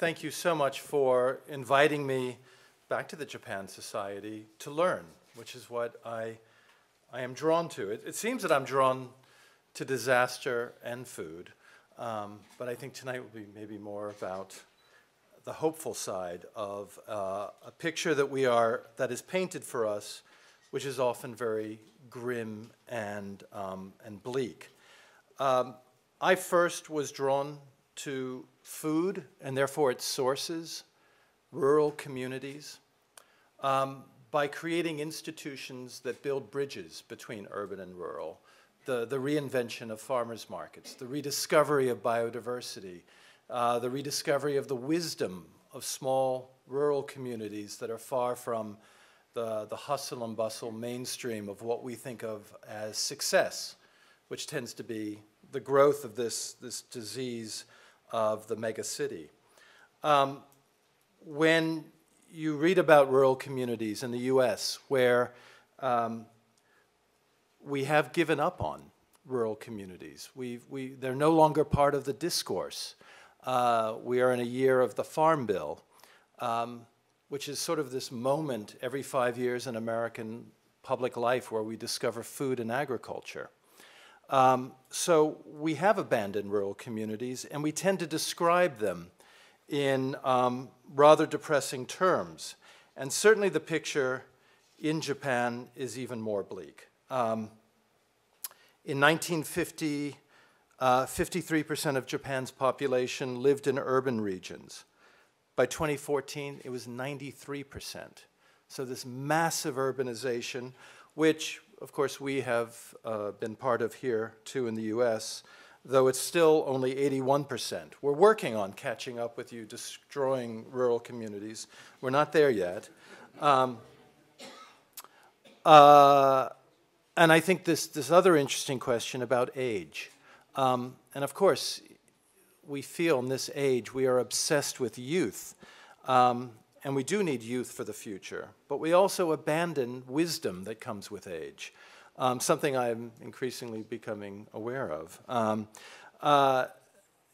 thank you so much for inviting me back to the Japan Society to learn, which is what I, I am drawn to. It, it seems that I'm drawn to disaster and food, um, but I think tonight will be maybe more about the hopeful side of uh, a picture that we are that is painted for us, which is often very grim and um, and bleak. Um, I first was drawn to food and therefore its sources, rural communities, um, by creating institutions that build bridges between urban and rural, the, the reinvention of farmers markets, the rediscovery of biodiversity, uh, the rediscovery of the wisdom of small rural communities that are far from the, the hustle and bustle mainstream of what we think of as success, which tends to be the growth of this, this disease of the megacity. Um, when you read about rural communities in the US where um, we have given up on rural communities, we we, they're no longer part of the discourse. Uh, we are in a year of the Farm Bill, um, which is sort of this moment every five years in American public life where we discover food and agriculture. Um, so we have abandoned rural communities, and we tend to describe them in um, rather depressing terms. And certainly the picture in Japan is even more bleak. Um, in 1950, 53% uh, of Japan's population lived in urban regions. By 2014, it was 93%. So this massive urbanization, which of course, we have uh, been part of here too in the US, though it's still only 81%. We're working on catching up with you, destroying rural communities. We're not there yet. Um, uh, and I think this, this other interesting question about age. Um, and of course, we feel in this age we are obsessed with youth. Um, and we do need youth for the future, but we also abandon wisdom that comes with age, um, something I'm increasingly becoming aware of. Um, uh,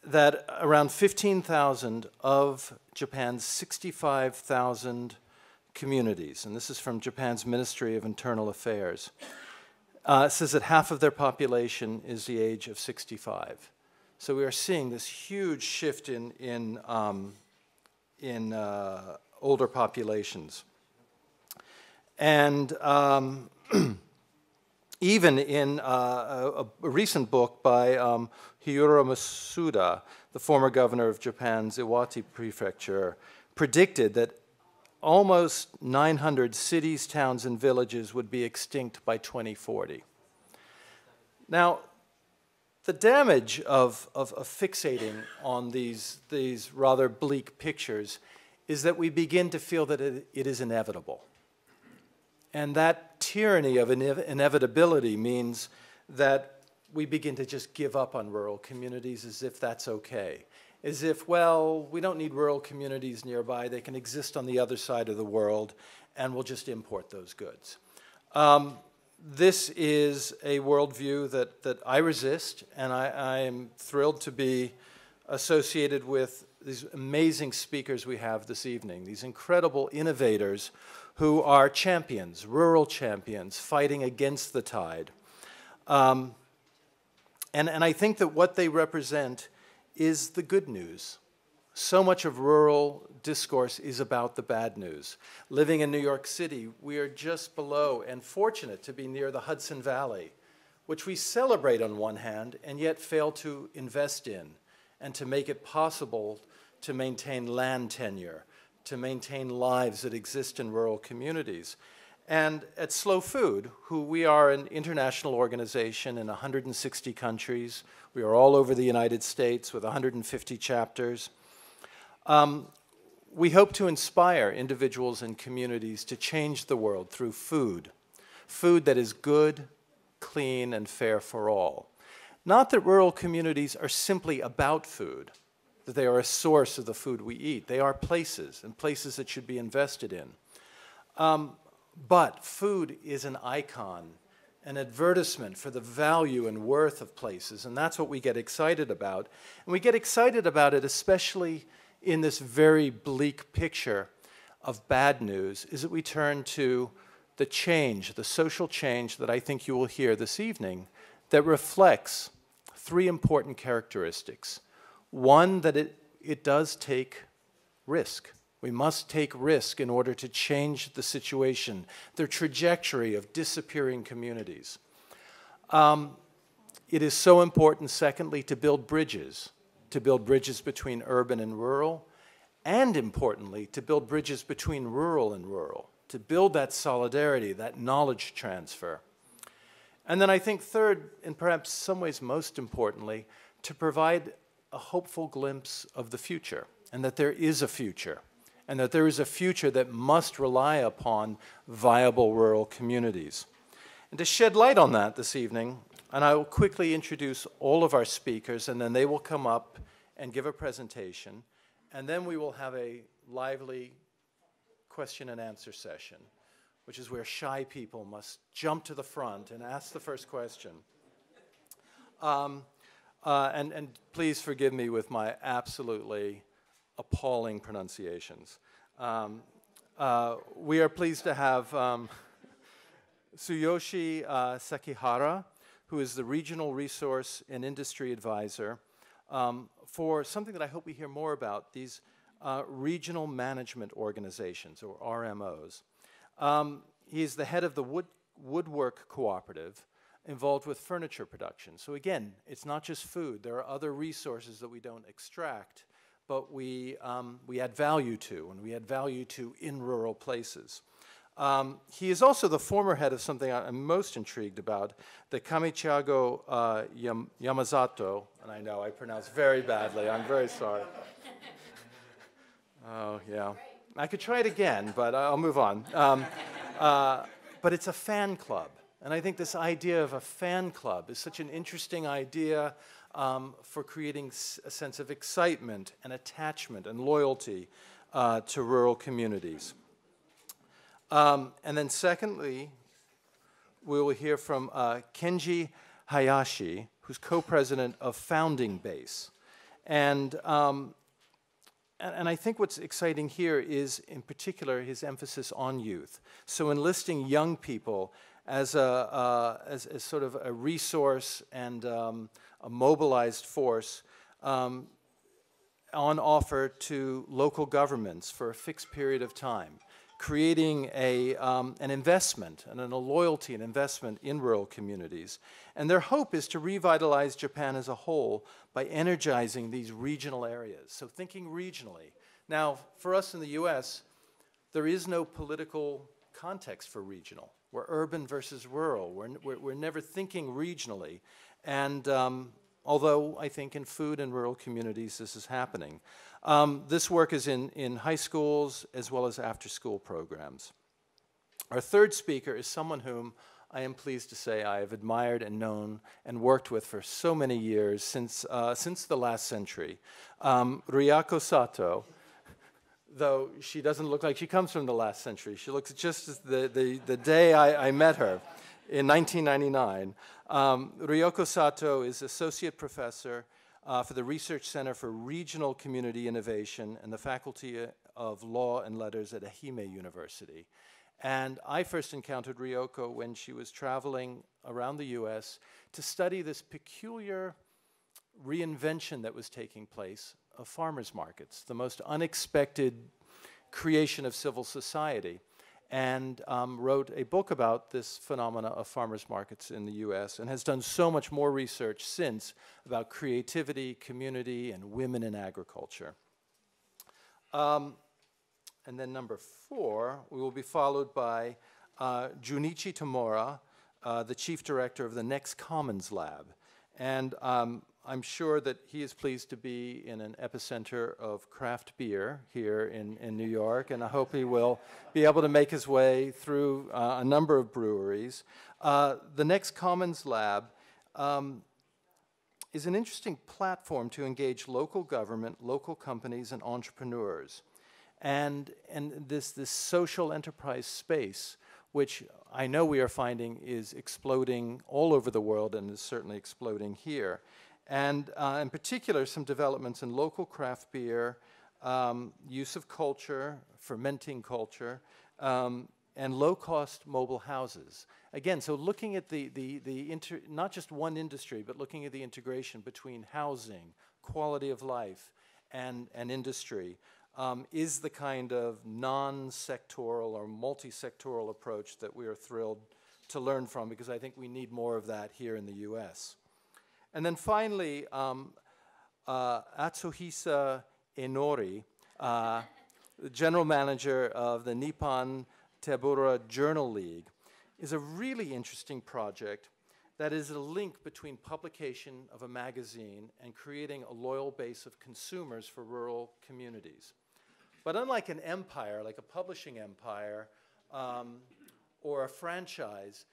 that around 15,000 of Japan's 65,000 communities, and this is from Japan's Ministry of Internal Affairs, uh, says that half of their population is the age of 65. So we are seeing this huge shift in, in, um, in uh, older populations. And um, even in uh, a, a, recent book by um, Hiyuro Masuda, the former governor of Japan's Iwate prefecture, predicted that almost 900 cities, towns, and villages would be extinct by 2040. Now, the damage of, of, of fixating on these, these rather bleak pictures is that we begin to feel that it, it is inevitable. And that tyranny of inevitability means that we begin to just give up on rural communities as if that's okay. As if, well, we don't need rural communities nearby, they can exist on the other side of the world, and we'll just import those goods. Um, this is a worldview that, that I resist, and I, I am thrilled to be associated with these amazing speakers we have this evening, these incredible innovators who are champions, rural champions, fighting against the tide. Um, and, and I think that what they represent is the good news. So much of rural discourse is about the bad news. Living in New York City, we are just below and fortunate to be near the Hudson Valley, which we celebrate on one hand and yet fail to invest in and to make it possible to maintain land tenure, to maintain lives that exist in rural communities. And at Slow Food, who we are an international organization in 160 countries, we are all over the United States with 150 chapters. Um, we hope to inspire individuals and communities to change the world through food, food that is good, clean, and fair for all. Not that rural communities are simply about food, that they are a source of the food we eat. They are places, and places that should be invested in. Um, but food is an icon, an advertisement for the value and worth of places, and that's what we get excited about. And we get excited about it especially in this very bleak picture of bad news is that we turn to the change, the social change that I think you will hear this evening that reflects three important characteristics. One, that it, it does take risk. We must take risk in order to change the situation, the trajectory of disappearing communities. Um, it is so important, secondly, to build bridges, to build bridges between urban and rural, and importantly, to build bridges between rural and rural, to build that solidarity, that knowledge transfer. And then I think third, and perhaps some ways most importantly, to provide a hopeful glimpse of the future and that there is a future and that there is a future that must rely upon viable rural communities. And to shed light on that this evening, and I will quickly introduce all of our speakers and then they will come up and give a presentation and then we will have a lively question and answer session, which is where shy people must jump to the front and ask the first question. Um, uh, and, and please forgive me with my absolutely appalling pronunciations. Um, uh, we are pleased to have um, Tsuyoshi uh, Sekihara, who is the Regional Resource and Industry Advisor, um, for something that I hope we hear more about, these uh, Regional Management Organizations, or RMOs. Um, he's the head of the Wood Woodwork Cooperative, involved with furniture production. So again, it's not just food. There are other resources that we don't extract, but we, um, we add value to, and we add value to in rural places. Um, he is also the former head of something I'm most intrigued about, the Kamichago uh, Yam Yamazato, and I know I pronounce very badly, I'm very sorry. Oh, yeah. I could try it again, but I'll move on. Um, uh, but it's a fan club. And I think this idea of a fan club is such an interesting idea um, for creating a sense of excitement and attachment and loyalty uh, to rural communities. Um, and then, secondly, we will hear from uh, Kenji Hayashi, who's co president of Founding Base. And, um, and, and, I think what's exciting here is, in particular, his emphasis on youth. So, enlisting young people as a uh, as, as, sort of a resource and um, a mobilized force um, on offer to local governments for a fixed period of time, creating a, um, an investment and a loyalty and investment in rural communities. And their hope is to revitalize Japan as a whole by energizing these regional areas. So thinking regionally. Now, for us in the US, there is no political context for regional. We're urban versus rural. We're, we're, we're never thinking regionally. And um, although I think in food and rural communities this is happening. Um, this work is in, in high schools as well as after school programs. Our third speaker is someone whom I am pleased to say I have admired and known and worked with for so many years since, uh, since the last century. Um, Ryako Sato though she doesn't look like she comes from the last century. She looks just as the, the, the day I, I, met her in 1999. Um, Ryoko Sato is associate professor uh, for the Research Center for Regional Community Innovation and the Faculty uh, of Law and Letters at Ehime University. And I first encountered Ryoko when she was traveling around the US to study this peculiar reinvention that was taking place of farmers markets, the most unexpected creation of civil society, and um, wrote a book about this phenomena of farmers markets in the US and has done so much more research since about creativity, community, and women in agriculture. Um, and then number four, we will be followed by uh, Junichi Tamura, uh, the chief director of the Next Commons Lab. And um, I'm sure that he is pleased to be in an epicenter of craft beer here in, in New York, and I hope he will be able to make his way through uh, a number of breweries. Uh, the next Commons Lab um, is an interesting platform to engage local government, local companies, and entrepreneurs. And, and this, this social enterprise space which I know we are finding is exploding all over the world and is certainly exploding here and uh, in particular some developments in local craft beer, um, use of culture, fermenting culture, um, and low-cost mobile houses. Again, so looking at the, the, the not just one industry, but looking at the integration between housing, quality of life, and, and industry um, is the kind of non-sectoral or multi-sectoral approach that we are thrilled to learn from because I think we need more of that here in the U.S. And then finally, um, uh, Atsuhisa Enori, uh, the general manager of the Nippon Tabura Journal League, is a really interesting project that is a link between publication of a magazine and creating a loyal base of consumers for rural communities. But unlike an empire, like a publishing empire um, or a franchise,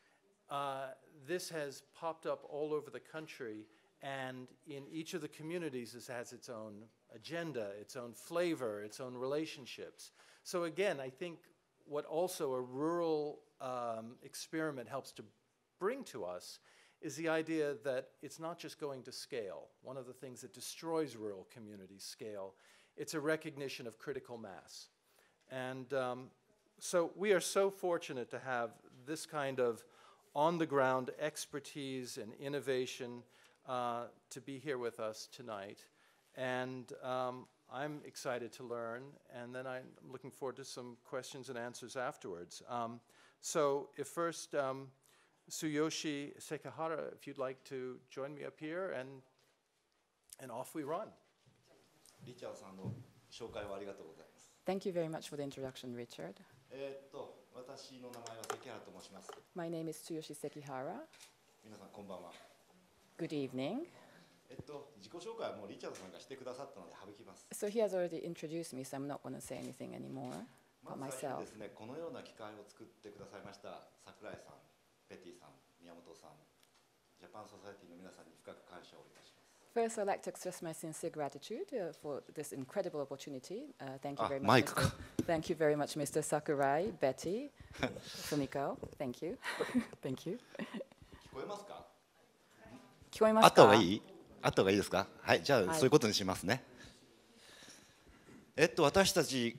uh, this has popped up all over the country, and in each of the communities, this has its own agenda, its own flavor, its own relationships. So, again, I think what also a rural um, experiment helps to bring to us is the idea that it's not just going to scale. One of the things that destroys rural communities scale, it's a recognition of critical mass. And um, so we are so fortunate to have this kind of on the ground expertise and innovation uh, to be here with us tonight. And um, I'm excited to learn, and then I'm looking forward to some questions and answers afterwards. Um, so, if first, um, Suyoshi Sekihara, if you'd like to join me up here, and, and off we run. Thank you very much for the introduction, Richard. Eh, 私の名前は関原と申します。My name is Tsuyoshi Sekihara. 皆さんこんばんは。Good evening. えっと、自己紹介はもうリチャードさんがしてくださったので省きます。So he has already introduced me, so I'm not going to say anything anymore about myself. ですね、このような機会を作ってくださいました桜井さん、ペティさん、宮本さん、ジャパンソサエティの皆さんに深く感謝をいたします。First, I'd like to express my sincere gratitude uh, for this incredible opportunity. Uh, thank you very much. マイクか。Thank you very much, Mr. Sakurai, Betty, Fumiko. Thank you. Thank you. 聞こえますか聞こえますかあった方がいいあった方がいいですかはい、じゃあ、はいそういうことにしますね。えっと、私たち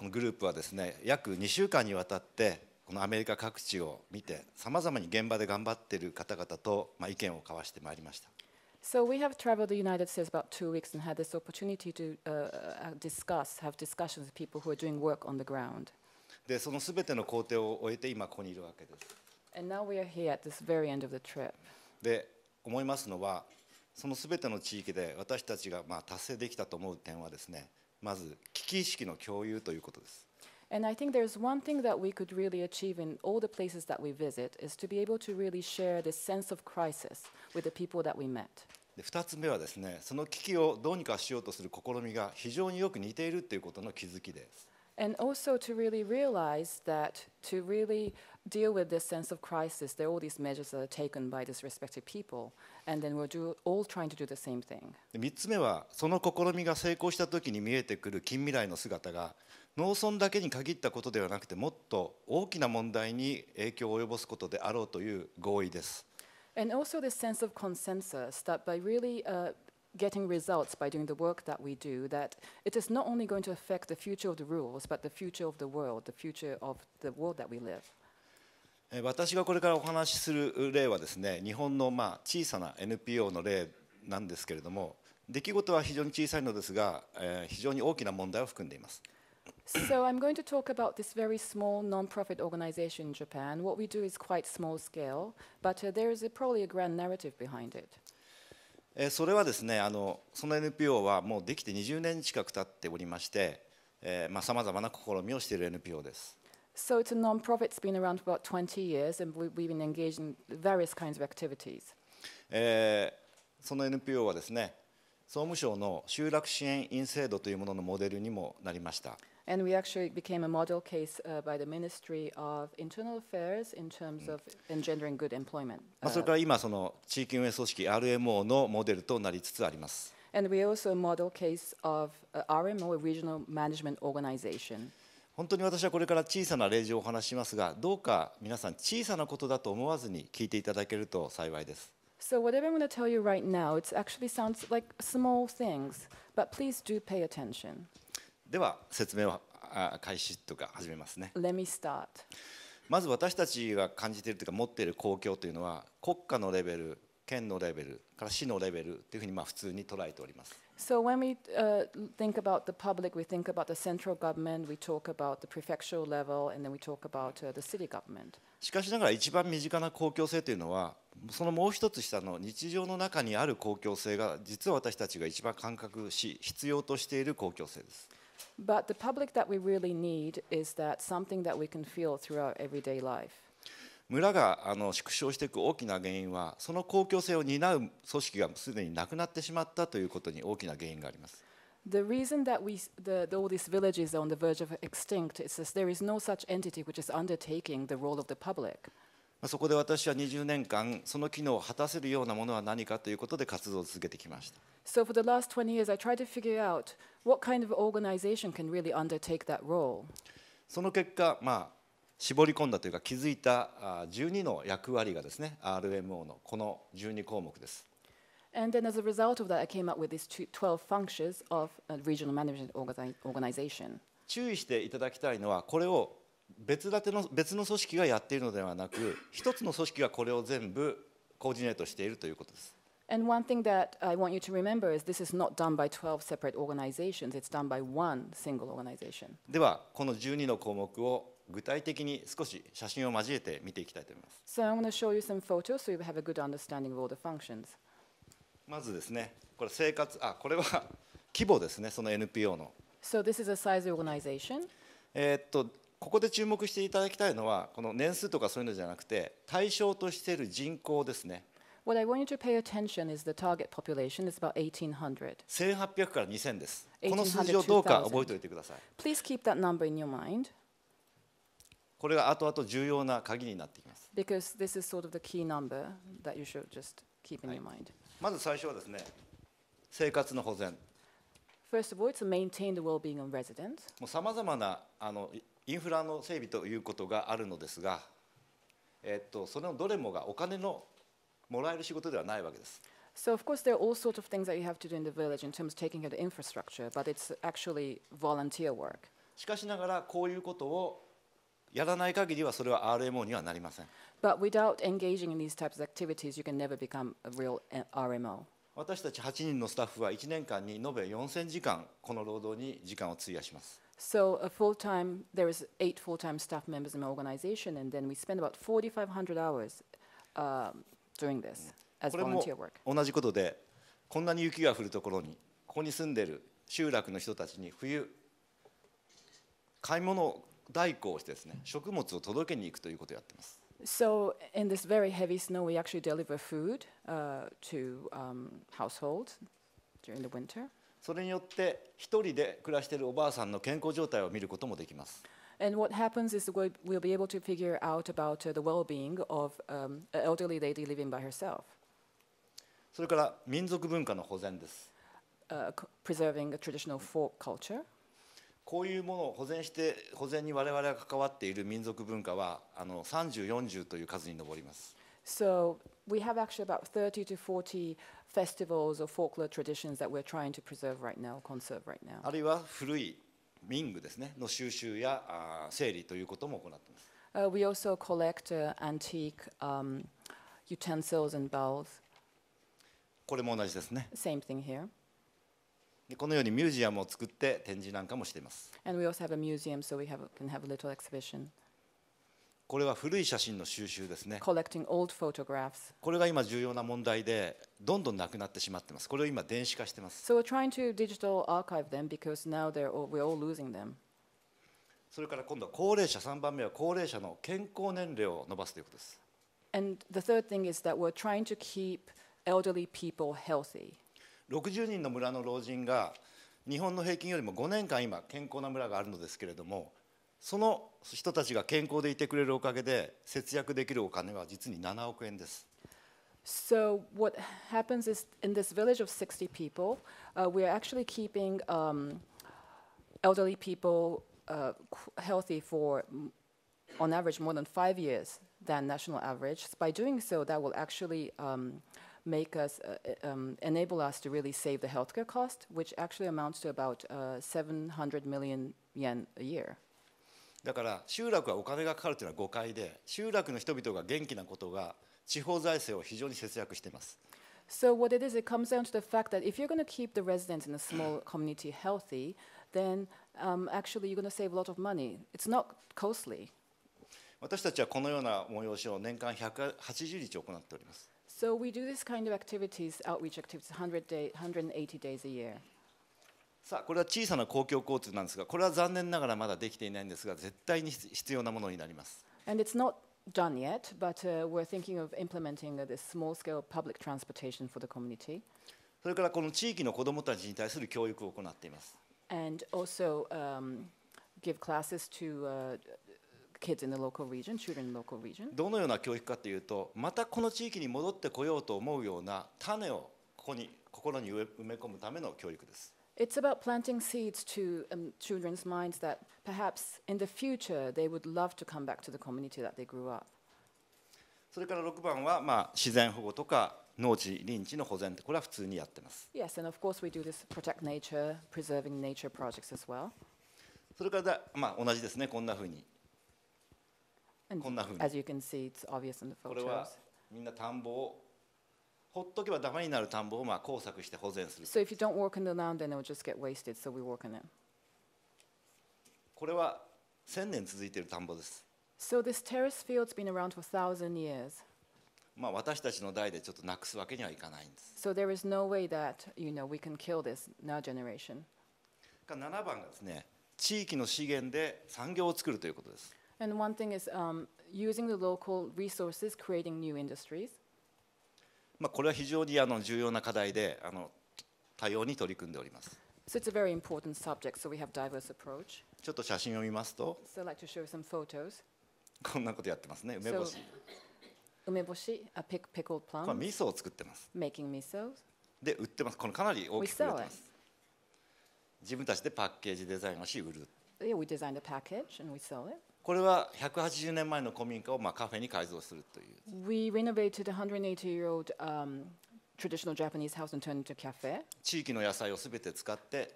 のグループはですね、約2週間にわたって、このアメリカ各地を見て、さまざまに現場で頑張っている方々と、まあ、意見を交わしてまいりました。So we have traveled the United States about two weeks and had this opportunity to uh, uh discuss, have discussions with people who are doing work on the ground. And now we are here at this very end of the trip. で、思いますのは、そのすべての地域で私たちがまあ達成できたと思う点はですね、まず危機意識の共有ということです。And I think there's one thing that we could really achieve in all the places that we visit is to be able to really share this sense of crisis with the people that we met. で2つ目はですねその危機をどうにかしようとする試みが非常によく似ているということの気づきです。And also to really realize that to really deal with this sense of crisis, there are all these measures that are taken by these respective people, and then we're do, all trying to do the same thing. 3つ目は、その試みが成功したときに見えてくる近未来の姿が、農村だけに限ったことではなくて、もっと大きな問題に影響を及ぼすことであろうという合意です。And also this sense of consensus that by really uh, getting results by doing the work that we do, that it is not only going to affect the future of the rules, but the future of the world, the future of the world that we live. 私がこれからお話しする例はですね日本のまあ小さな NPO の例なんですけれども出来事は非常に小さいのですが、えー、非常に大きな問題を含んでいます。So I'm going to talk about this very small non-profit organization in Japan. What we do is quite small scale, but uh, there is a, probably a grand narrative behind it. えそれはですねあのその NPO はもうできて20年近く経っておりましてさまざ、まな試みをしている NPO です。So it's been around about 20 years and we've been engaged in various kinds of activities. えー、その NPO はですね総務省の集落支援員制度というもののモデルにもなりました。And we actually became a model case uh, by the Ministry of Internal Affairs in terms of engendering good employment. それから今その地域運営組織 RMO のモデルとなりつつあります。And we also a model case of RMO, a regional management organization. 本当に私はこれから小さな例示をお話しますが、どうか皆さん小さなことだと思わずに聞いていただけると幸いです。So r i g h t now, l i k e things, では説明を開始とか始めますね。Let me start. まず私たちが感じているというか持っている公共というのは国家のレベル、県のレベルから市のレベルというふうにまあ普通に捉えております。So when we、uh, think about the public, we think about the central government, we talk about the prefectural level, and then we talk about、uh, the city government. しかしながら一番身近な公共性というのはそのもう一つ下の日常の中にある公共性が実は私たちが一番感覚し必要としている公共性です。But the public that we really need is that something that we can feel throughout everyday life. 村があの縮小していく大きな原因はその公共性を担う組織がすでになくなってしまったということに大きな原因があります。The reason that we, the, all these villages are on the verge of extinct is that there is no such entity which is undertaking the role of the public. そこで私は20年間その機能を果たせるようなものは何かということで活動を続けてきました。So for the last 20 years I tried to figure out what kind of organization can really undertake that role? その結果、まあ、絞り込んだというか気づいた12の役割がですね RMO のこの12項目です。And then as a result of that, I came up with these 12 functions of a regional management organization. 注意していただきたいのは、これを別立ての別の組織がやっているのではなく、一つの組織がこれを全部コーディネートしているということです。And one thing that I want you to remember is this is not done by 12 separate organizations, it's done by one single organization. では、この12の項目を具体的に少し写真を交えて見ていきたいと思います。So I'm going to show you some photos so you have a good understanding of all the functions. まずですね、これ生活、あ、これは規模ですね、その NPO の。So this is a size organization. えっと、ここで注目していただきたいのは、この年数とかそういうのじゃなくて、対象としている人口ですね。What I want you to pay attention is the target population is about 1800. 1800から2000です。この数字をどうか覚えておいてください。Please keep that number in your mind. これが後々重要な鍵になってきます。Because this is sort of the key number that you should just keep in your mind. まず最初はですね、生活の保全。First of all, it's to maintain the well-being of residents. もうさまざまなあのインフラの整備ということがあるのですが、えっとそれのどれもがお金のもらえる仕事ではないわけです。So of course there are all sorts of things that you have to do in the village in terms of taking care of the infrastructure, but it's actually volunteer work. しかしながらこういうことをやらない限りはそれは RMO にはなりません。But without engaging in these types of activities, you can never become a real RMO. 私たち8人のスタッフは1年間に延べ4000時間この労働に時間を費やします。So a full-time there is eight full-time staff members in my organization, and then we spend about 4,500 hours、uh, doing this as volunteer work. 同じことで、こんなに雪が降るところに、ここに住んでる集落の人たちに冬買い物代行をしてですね、食物を届けに行くということをやってます。So in this very heavy snow, we actually deliver food uh, to um, households during the winter. それによって一人で暮らしているおばあさんの健康状態を見ることもできます。And what happens is we'll, we'll be able to figure out about uh, the well-being of um, an elderly lady living by herself. それから民族文化の保全です。Uh, preserving a traditional folk culture. こういうものを保全して保全に我々が関わっている民族文化はあの30、40という数に上ります。So we have actually about 30 to 40 festivals or folklore traditions that we're trying to preserve right now, conserve right now. あるいは古い民具ですねの収集や整理ということも行っています。Uh, we also collect、uh, antique、um, utensils and bowls. これも同じですね。Same thing here. でこのようにミュージアムを作って展示なんかもしています。And we also have a museum, so we have, can have a little exhibition. これは古い写真の収集ですね。これが今重要な問題で、どんどんなくなってしまってます。これを今電子化してます。So、all, それから今度は高齢者3番目は高齢者の健康年齢を伸ばすということです。And the third thing is that we're trying to keep elderly people healthy. 60人の村の老人が日本の平均よりも5年間今健康な村があるのですけれどもその人たちが健康でいてくれるおかげで節約できるお金は実に7億円です。So what happens is in this village of 60 people, uh, we are actually keeping um, elderly people uh, healthy for mm, on average more than five years than national average. By doing so, that will actually um, make us, uh, um, enable us to really save the healthcare cost, which actually amounts to about 700 million yen a year. だから集落はお金がかかるというのは誤解で集落の人々が元気なことが地方財政を非常に節約しています。So what it is, it comes down to the fact that if you're going to keep the residents in a small community healthy, then um, actually you're going to save a lot of money. It's not costly. 私たちはこのような催しを年間180日行っております。So we do this kind of activities, outreach activities, 100 day, 180 days a year. さあこれは小さな公共交通なんですがこれは残念ながらまだできていないんですが絶対に必要なものになります。And it's not done yet, but、uh, we're thinking of implementing this small scale public transportation for the community. それからこの地域の子どもたちに対する教育を行っています。And also、um, give classes to、uh, kids in the local region, children in the local region. どのような教育かというと、またこの地域に戻ってこようと思うような種をここに心に埋め込むための教育です。It's about planting seeds to um, children's minds that perhaps in the future they would love to come back to the community that they grew up. それから6番は、まあ、自然保護とか農地、林地の保全ってこれは普通にやってます。Yes, and of course we do this protect nature, preserving nature projects as well. それからだ、まあ、同じですね、こんなふうに。And こんなふうに。As you can see, it's obvious in the photos. これはみんな田んぼをほっとけばダメになる田んぼをまあ工作して保全する。So if you don't work in the land, then it will just get wasted, so we work in it. これは千年続いている田んぼです。So this terrace field's been around for thousand years. まあ私たちの代でちょっとなくすわけにはいかないんです。So there is no way that you know we can kill this in our generation. 7番がですね、地域の資源で産業を作るということです。And one thing is、um, using the local resources, creating new industries. まあ、これは非常にあの重要な課題であの多様に取り組んでおります。So it's a very important subject, so we have diverse approach. ちょっと写真を見ますと、so like、to show some photos. こんなことやってますね、梅干し。So, 梅干し、a pick, pickled plum. これ味噌を作ってます。Making miso. で、売ってます。このかなり大きく売れてます。自分たちでパッケージデザインをし、売る。Yeah, we designed a package and we sell it. これは180年前の古民家をまあカフェに改造するという。We renovated a 180-year-old、um, traditional Japanese house and turned into a cafe. 地域の野菜をすべて使って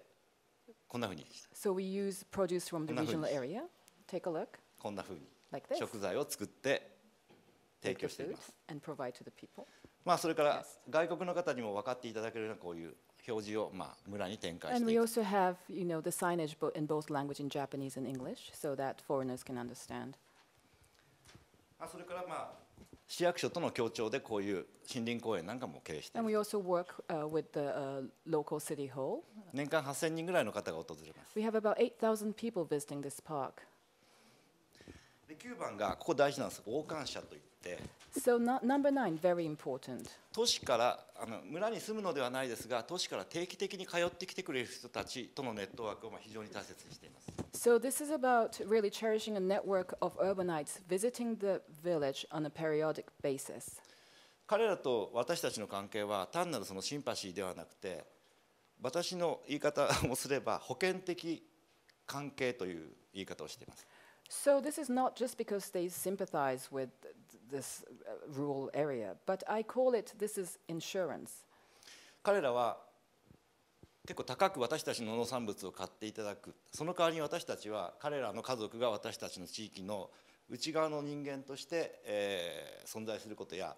こんなふうに。So we use produce from the regional area. Take a look. こんなふうに。Like、食材を作って提供しています。まあそれから外国の方にも分かっていただけるようなこういう表示をまあ村に展開して And we also have, you know, the signage in both language in Japanese and English, so that foreigners can understand. あそれからまあ市役所との協調でこういう森林公園なんかも経営してい And we る also work uh, with the uh, local city hall. 年間8000人ぐらいの方が訪れます We have about 8,000 people visiting this park. で9番がここ大事なんです王冠者といって So number nine, very important. 都市からあの村に住むのではないですが都市から定期的に通ってきてくれる人たちとのネットワークをま非常に大切にしています。So this is about really cherishing a network of urbanites visiting the village on a periodic basis. 彼らと私たちの関係は単なるそのシンパシーではなくて私の言い方をすれば保険的関係という言い方をしています。So this is not just because they sympathize with this rural area, but I call it this is insurance. 彼らは結構高く私たちの農産物を買っていただくその代わりに私たちは彼らの家族が私たちの地域の内側の人間として、えー、存在することや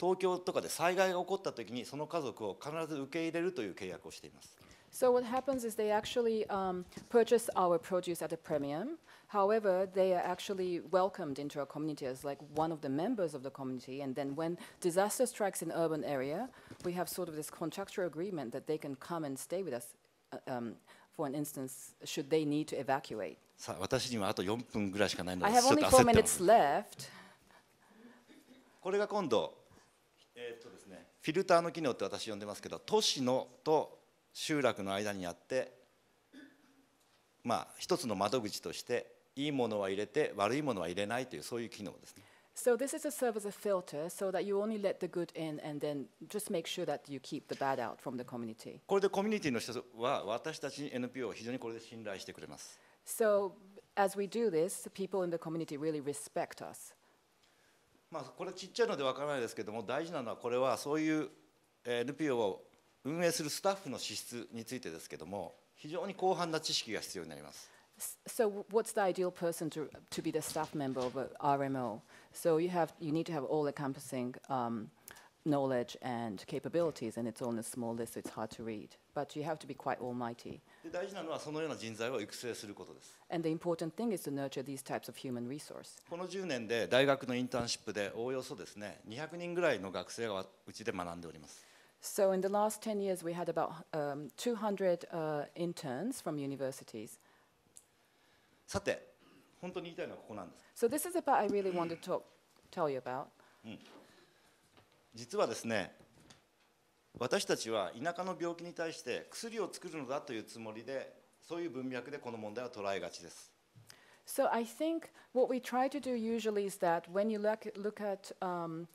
東京とかで災害が起こったときにその家族を必ず受け入れるという契約をしています。So what happens is they actually um, purchase our produce at a premium. However, they are actually welcomed into our community as like one of the members of the community. And then when disaster strikes in urban area, we have sort of this contractual agreement that they can come and stay with us. Uh, um, for an instance, should they need to evacuate? I have only four minutes left. これが今度、えーっとですね、フィルターの機能って私呼んでますけど都市のと集落の間にあってまあ一つの窓口としていいものは入れて悪いものは入れないというそういう機能ですね。So this is to serve as a filter so that you only let the good in and then just make sure that you keep the bad out from the community. これでコミュニティの人は私たち NPO を非常にこれで信頼してくれます。So as we do this, people in the community really respect us. まあこれちっちゃいのでわからないですけども大事なのはこれはそういう NPO を運営するスタッフの資質についてですけども非常に広範な知識が必要になります。So what's the ideal person to, to be the staff member of a RMO? So you have you need to have all encompassing um, knowledge and capabilities and it's on a small list so it's hard to read. But you have to be quite almighty. 大事なのはそのような人材を育成することです。And the important thing is to nurture these types of human resource. この1年で大学のインターンシップでおおよそですね2 0人ぐらいの学生がうちで学んでおります。So in the last 10 years, we had about um, 200 uh, interns from universities. So this is about I really want to talk, tell you about. So I think what we try to do usually is that when you look, look at、um,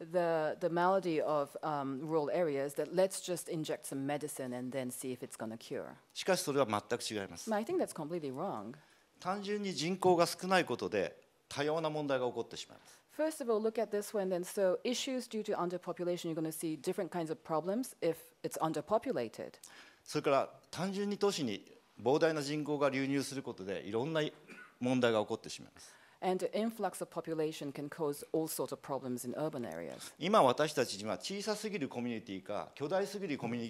the, the malady of um, rural areas that let's just inject some medicine and then see if it's gonna cure. しかしそれは全く違います But。I think that's completely wrong. 単純に人口が少ないことで多様な問題が起こってしまいます。First of all, look at this one then. So issues due to underpopulation, you're gonna see different kinds of problems if it's underpopulated. それから単純に都市に膨大な人口が流入することでいろんな問題が起こってしまいます。今私たちには小さすぎるコミュニティか巨大すぎるコミュニ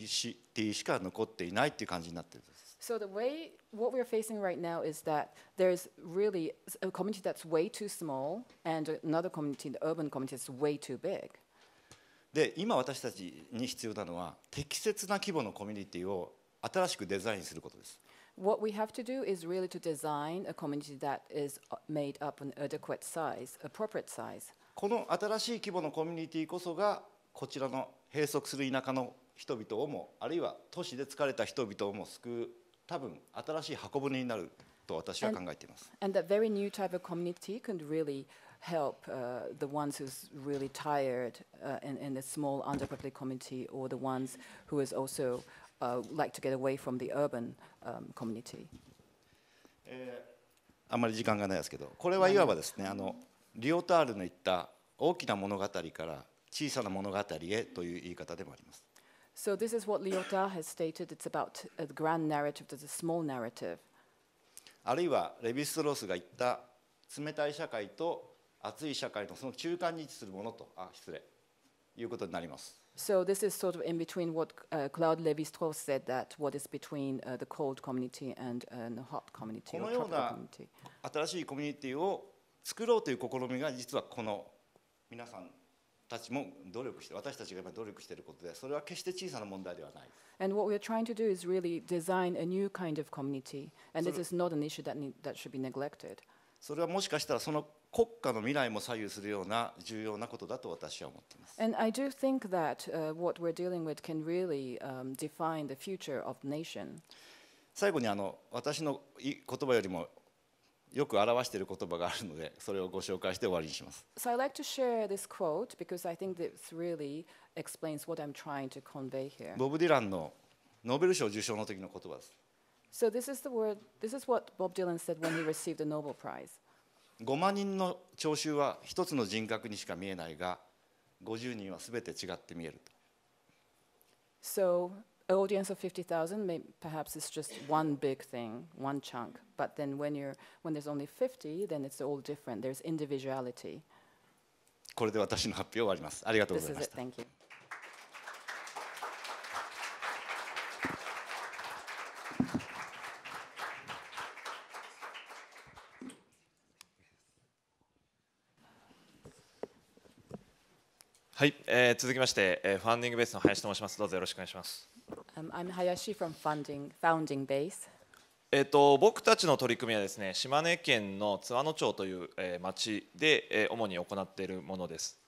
ティしか残っていないっていう感じになってるんです。So the way what we're facing right now is that there's really a community that's way too small and another community, the urban community, that's way too big. で今私たちに必要なのは適切な規模のコミュニティを新しくデザインすることです。What we have to do is really to design a community that is uh, made up an adequate size, appropriate size. この新しい規模のコミュニティこそがこちらの閉塞する田舎の人々をもあるいは都市で疲れた人々をも救う多分新しい箱舟になると私は考えています。And, and that very new type of community can really help uh, the ones who's really tired uh, in, in a small underpopulated community or the ones who is also あ、h like to get away from the urban um, community. あまり時間がないですけど、これはいわばですね、あのリオタールの言った大きな物語から小さな物語へという言い方でもあります。あるいはレヴィストロースが言った冷たい社会と熱い社会のその中間に位置するものと、あ失礼、いうことになります。So this is sort of in between what uh, Claude Lévi-Strauss said that what is between uh, the cold community and uh, the hot community こ or のよう tropical な community. 新しいコミュニティを作ろうという試みが実はこの皆さんたちも努力して私たちが今努力していることでそれは決して小さな問題ではない And what we're trying to do is really design a new kind of community, and this is not an issue that need, that should be neglected. それはもしかしたらその国家の未来も左右するような重要なことだと私は思っています。And I do think that、uh, what we're dealing with can really、um, define the future of the nation. 最後にあの私の言葉よりもよく表している言葉があるので、それをご紹介して終わりにします。So I like to share this quote because I think this really explains what I'm trying to convey here. ボブ・ディランのノーベル賞受賞の時の言葉です。So this is the word, this is what Bob Dylan said when he received the Nobel Prize. 5万人の聴衆は一つの人格にしか見えないが50人は全て違って見えると。So, an audience of 50,000 perhaps it's just one big thing, one chunk. But then when, you're, when there's only 50, then it's all different. There's individuality. これで私の発表を終わります。ありがとうございました。This is it. Thank you. はい、えー、続きまして、えー、ファンディングベースの林と申します。どうぞよろしくお願いします。Um, I'm Hayashi from Funding Founding Base. えっと、と僕たちの取り組みはですね島根県の津和野町という、えー、町で、えー、主に行っているものです。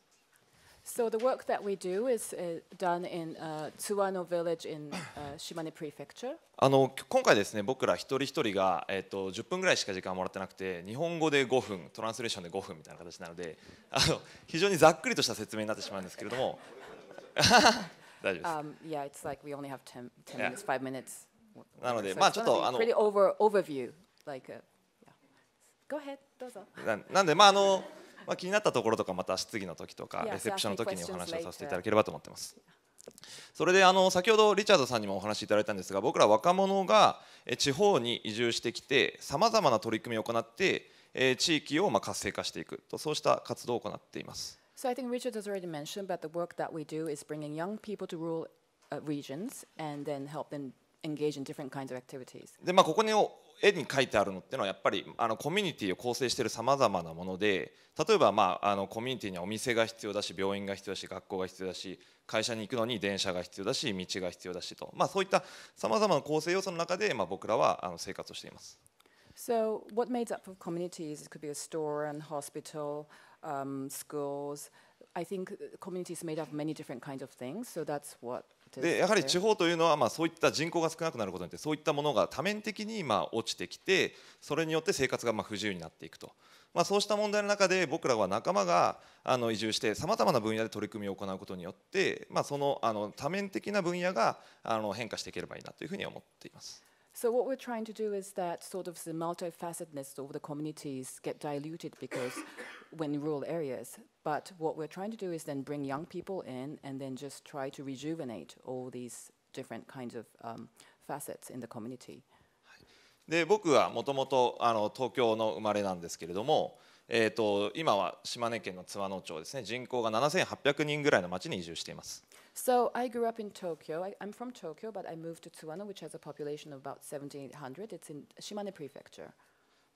So the work that we do is uh, done in uh, Tsuwano village in uh, Shimane prefecture. あの今回ですね僕ら一人一人が、えー、と10分ぐらいしか時間もらってなくて日本語で5分トランスレーションで5分みたいな形なのであの非常にざっくりとした説明になってしまうんですけれども大丈夫です。Um, yeah, it's like we only have 10, 10 minutes, 5 minutes. なので、so、まあちょっとあの pretty over overview like、uh, yeah. go ahead どうぞ。ななんでまああの。まあ、気になったところとかまた質疑の時とかレセプションの時にお話をさせていただければと思ってます。それであの先ほどリチャードさんにもお話しいただいたんですが僕ら若者が地方に移住してきてさまざまな取り組みを行って地域をまあ活性化していくとそうした活動を行っています。So I think Richard has already mentioned that the work that we do is bringing young people to rural uh, regions and then help them engage in different kinds of activities. でまあここに絵に書いてあるのっていうのはやっぱりあのコミュニティを構成しているさまざまなもので例えば、まあ、あのコミュニティにはお店が必要だし病院が必要だし学校が必要だし会社に行くのに電車が必要だし道が必要だしと、まあ、そういったさまざまな構成要素の中で、まあ、僕らはあの生活をしています。So, what made up of communities? It could be a store and hospital, um, schools. I think communities made up of many different kinds of things. So that's what でやはり地方というのは、まあ、そういった人口が少なくなることによってそういったものが多面的に、まあ、落ちてきてそれによって生活がまあ不自由になっていくと、まあ、そうした問題の中で僕らは仲間があの移住してさまざまな分野で取り組みを行うことによって、まあ、そのあの多面的な分野があの変化していければいいなというふうに思っています。So what we're trying to do is that sort of the multifacetedness of the communities get diluted because when in rural areas. But what we're trying to do is then bring young people in and then just try to rejuvenate all these different kinds of um, facets in the community. で僕はもともと東京の生まれなんですけれども、えーと、と今は島根県の津和野町ですね人口が7800人ぐらいの町に移住しています。So I grew up in Tokyo. I, i m from Tokyo, but I moved to Tsuwano, which has a population of about 1,700. It's in Shimane Prefecture.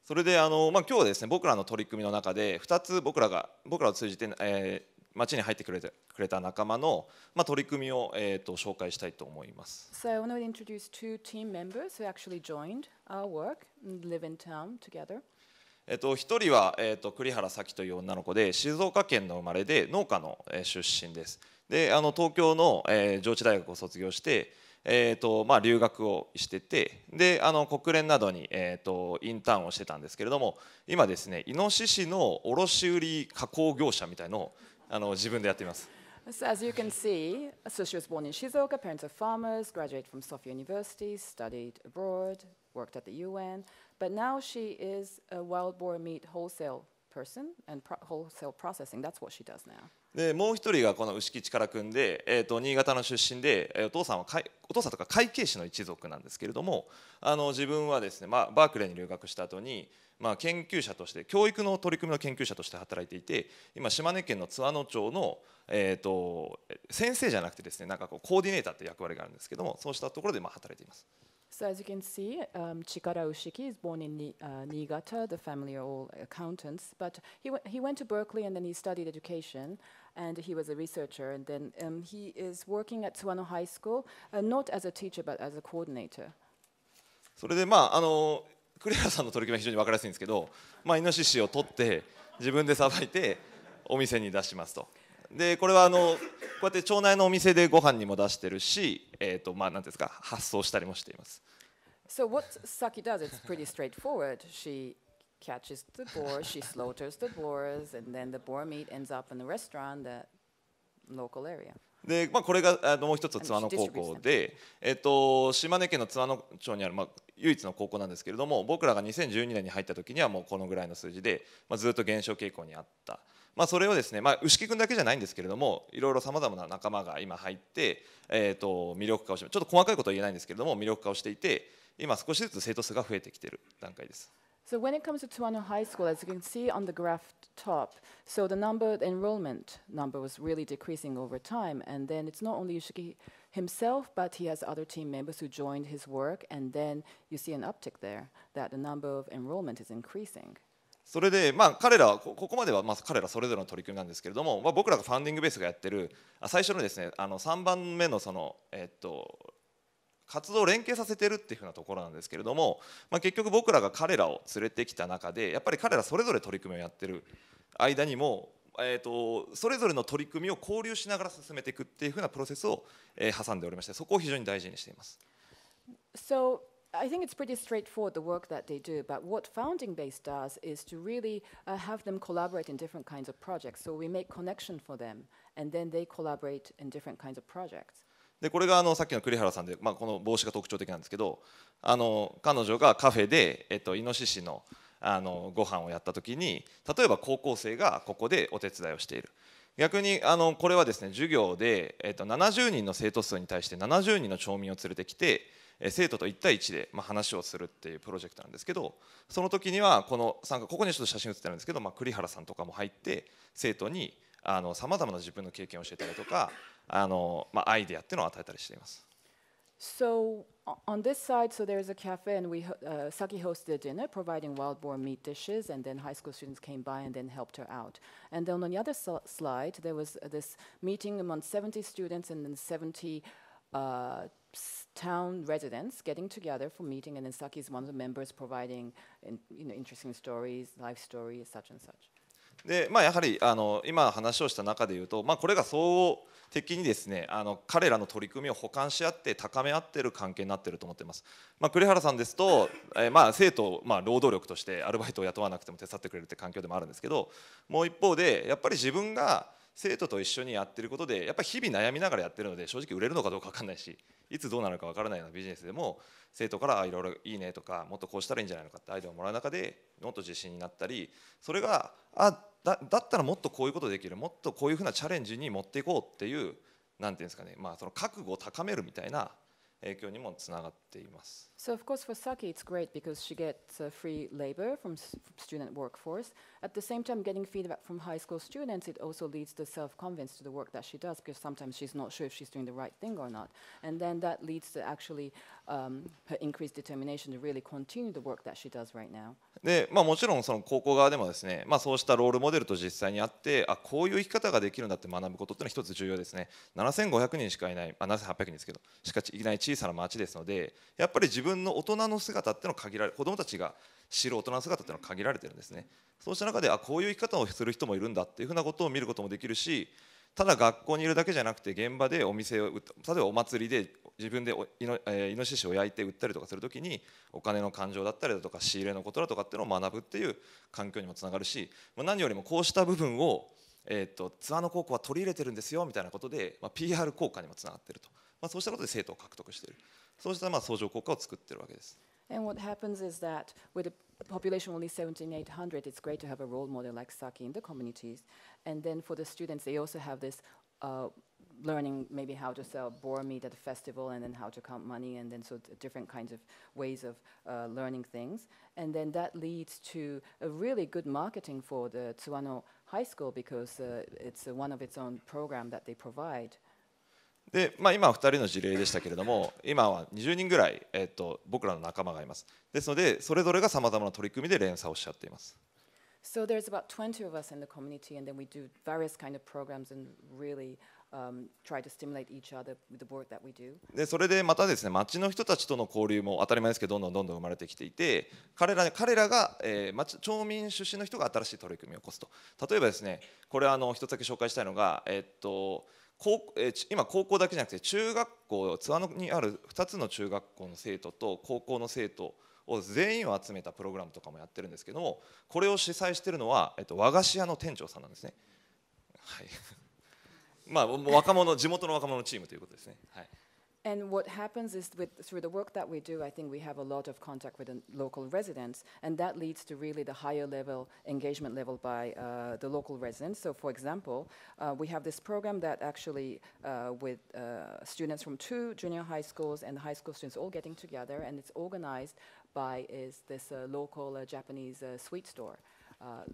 それであの、まあ、今日はですね僕らの取り組みの中で2つ僕らが僕らを通じて、えー、町に入ってくれたくれた仲間の、まあ、取り組みを、えー、と紹介したいと思います。So I want t introduce two team members who actually joined our work and live in town together. えっと、一人は、えっと、栗原咲という女の子で静岡県の生まれで農家の、えー、出身です。であの東京の、えー、上智大学を卒業して、えーとまあ、留学をしててであの国連などに、えーと、インターンをしてたんですけれども今ですねイノシシの卸売加工業者みたいのをあの自分でやっています。So as you can see, so she was born in Shizuoka, parents of farmers, graduated from Sofia University, studied abroad, worked at the UN, but now she is a wild boar meat wholesale person and pro wholesale processing. That's what she does now. でもう一人がこの牛木力君で、えー、と新潟の出身で、えー、お父さんはかいお父さんとか会計士の一族なんですけれどもあの自分はですね、まあ、バークレーに留学した後に、まあ、研究者として教育の取り組みの研究者として働いていて今島根県の津和野町の、えーと、先生じゃなくてですねなんかこうコーディネーターって役割があるんですけどもそうしたところでまあ働いています。So as you can see, um, Chikara Ushiki is born in uh, Niigata. The family are all accountants. But he, he went to Berkeley and then he studied education. And he was a researcher. And then um, he is working at Suwano High School, uh, not as a teacher, but as a coordinator. So, それでまああのクレアさんの取り組みは非常に分かりやすいんですけど、まあ、イノシシを取って自分でさばいてお店に出しますと。でこれはあのこうやって町内のお店でご飯にも出してるし、えーとまあ、なんですか発送したりもしています。So what Saki does, it's pretty straightforward. She catches the boar, she slaughters the boars, and then the boar meat ends up in the restaurant, the local area. でまあ、これがあのもう一つ津和野高校で、えっと、島根県の津和野町にある、まあ、唯一の高校なんですけれども僕らが2012年に入った時にはもうこのぐらいの数字で、まあ、ずっと減少傾向にあった。まあ、それをですね、まあ、牛木君だけじゃないんですけれどもいろいろさまざまな仲間が今入って、えー、と魅力化をしてちょっと細かいことは言えないんですけれども魅力化をしていて今少しずつ生徒数が増えてきている段階です。So when it comes to Tuano High School, as you can see on the graph top, so the number, the enrollment number was really decreasing over time. And then it's not only Yoshiki himself, but he has other team members who joined his work. And then you see an uptick there that the number of enrollment is increasing. それで、まあ、彼らここまではまあ彼らそれぞれの取り組みなんですけれども、まあ、僕らがファンディングベースがやってる最初のですねあの3番目のその、えっと、活動を連携させてるっていうふうなところなんですけれども、まあ、結局僕らが彼らを連れてきた中でやっぱり彼らそれぞれ取り組みをやってる間にも、えーと、それぞれの取り組みを交流しながら進めていくっていうふうなプロセスを、え挟んでおりましてそこを非常に大事にしています。So I think it's pretty straightforward the work that they do, but what Founding Base does is to really uh, have them collaborate in different kinds of projects. So we make connection for them, and then they collaborate in different kinds of projects. でこれがあのさっきの栗原さんで、まあ、この帽子が特徴的なんですけどあの彼女がカフェで、えっと、イノシシのあのご飯をやった時に例えば高校生がここでお手伝いをしている逆にあのこれはですね授業で、えっと、70人の生徒数に対して70人の町民を連れてきて生徒と1対1で話をするっていうプロジェクトなんですけどその時にはこの参加ここにちょっと写真写ってるんですけど、まあ、栗原さんとかも入って生徒にさまざまな自分の経験を教えたりとかあの、まあ、アイディアっていうのを与えたりしています。So on this side, so there's a cafe, and we uh, Saki hosted a dinner, providing wild boar meat dishes, and then high school students came by and then helped her out. And then on the other sl slide, there was uh, this meeting among 70 students and then 70 uh, town residents getting together for meeting, and then Saki is one of the members providing in, you know, interesting stories, life stories, such and such. でまあ、やはりあの今話をした中でいうと、まあ、これが総合的にですねあの彼らの取り組みを補完し合って高め合ってる関係になってると思ってます、まあ、栗原さんですと、えー、まあ生徒まあ、労働力としてアルバイトを雇わなくても手伝ってくれるって環境でもあるんですけどもう一方でやっぱり自分が生徒と一緒にやってることでやっぱり日々悩みながらやってるので正直売れるのかどうか分かんないしいつどうなるか分からないようなビジネスでも生徒からいろいろいいねとかもっとこうしたらいいんじゃないのかってアイデアをもらう中でもっと自信になったりそれがあだだったらもっとこういうことできるもっとこういうふうなチャレンジに持っていこうっていう何て言うんですかねまあその覚悟を高めるみたいな影響にもつながっています。So of course for Saki it's great because she gets uh, free labor from, from student workforce. At the same time getting feedback from high school students it also leads to self-confidence to the work that she does because sometimes she's not sure if she's doing the right thing or not. And then that leads to actually um, her increased determination to really continue the work that she does right now. でまあ、もちろんその高校側でもですね、まあ、そうしたロールモデルと実際にあってあこういう生き方ができるんだって学ぶことっていうのは一つ重要ですね7500人しかいないあ7800人ですけどしかいない小さな町ですのでやっぱり自分分の大人の姿っていうのは限られ子どもたちが知る大人の姿っていうのは限られてるんですねそうした中であこういう生き方をする人もいるんだっていうふうなことを見ることもできるしただ学校にいるだけじゃなくて現場でお店を例えばお祭りで自分でイノ,、えイノシシを焼いて売ったりとかするときにお金の感情だったりだとか仕入れのことだとかっていうのを学ぶっていう環境にもつながるし何よりもこうした部分を、えーと、とツアーの高校は取り入れてるんですよみたいなことで、まあ、PR 効果にもつながってると、まあ、そうしたことで生徒を獲得している And what happens is that with a population only 1,700, it's great to have a role model like Saki in the communities. And then for the students, they also have this uh, learning maybe how to sell boar meat at a festival and then how to count money and then so different kinds of ways of uh, learning things. And then that leads to a really good marketing for the Tsuano High School because uh, it's one of its own program that they provide. で、まあ、今は2人の事例でしたけれども今は20人ぐらい、えー、っと、僕らの仲間がいますですのでそれぞれがさまざまな取り組みで連鎖をしちゃっています So there's about 20 of us in the community and then we do various kind of programs and really um, try to stimulate each other with the work that we do. でそれでまたですね町の人たちとの交流も当たり前ですけどどんどんどんどん生まれてきていて彼ら彼らが、え町町民出身の人が新しい取り組みを起こすと例えばですねこれあの一つだけ紹介したいのがえっと高え今高校だけじゃなくて中学校津和野にある2つの中学校の生徒と高校の生徒を全員を集めたプログラムとかもやってるんですけどもこれを主催してるのは、えっと、和菓子屋の店長さんなんですね。はい まあ、若者地元の若者チームということですね。はい And what happens is with, through the work that we do, I think we have a lot of contact with the local residents, and that leads to really the higher level engagement level by uh, the local residents. So, for example, uh, we have this program that actually uh, with uh, students from two junior high schools and the high school students all getting together, and it's organized by is this uh, local uh, Japanese sweet store,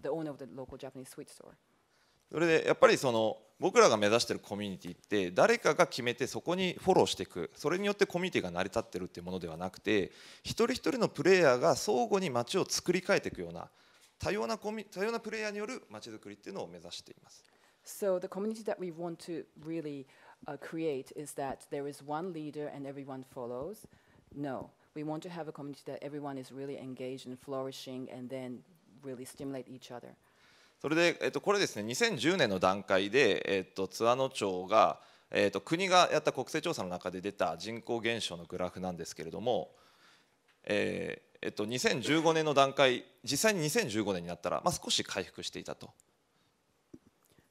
the owner of the local Japanese sweet store. それでやっぱりその僕らが目指してるコミュニティって誰かが決めてそこにフォローしていくそれによってコミュニティが成り立ってるっていうものではなくて一人一人のプレイヤーが相互に街を作り変えていくような多様なコミ多様なプレイヤーによる街づくりっていうのを目指しています。So the community that we want to really uh, create is that there is one leader and everyone follows. No, we want to have a community that everyone is really engaged and flourishing and then really stimulate each other. それで、えっと、これですね2010年の段階で、えっと、津和野町が、えっと、国がやった国勢調査の中で出た人口減少のグラフなんですけれども、えーえっと、2015年の段階実際に2015年になったら、まあ、少し回復していたと。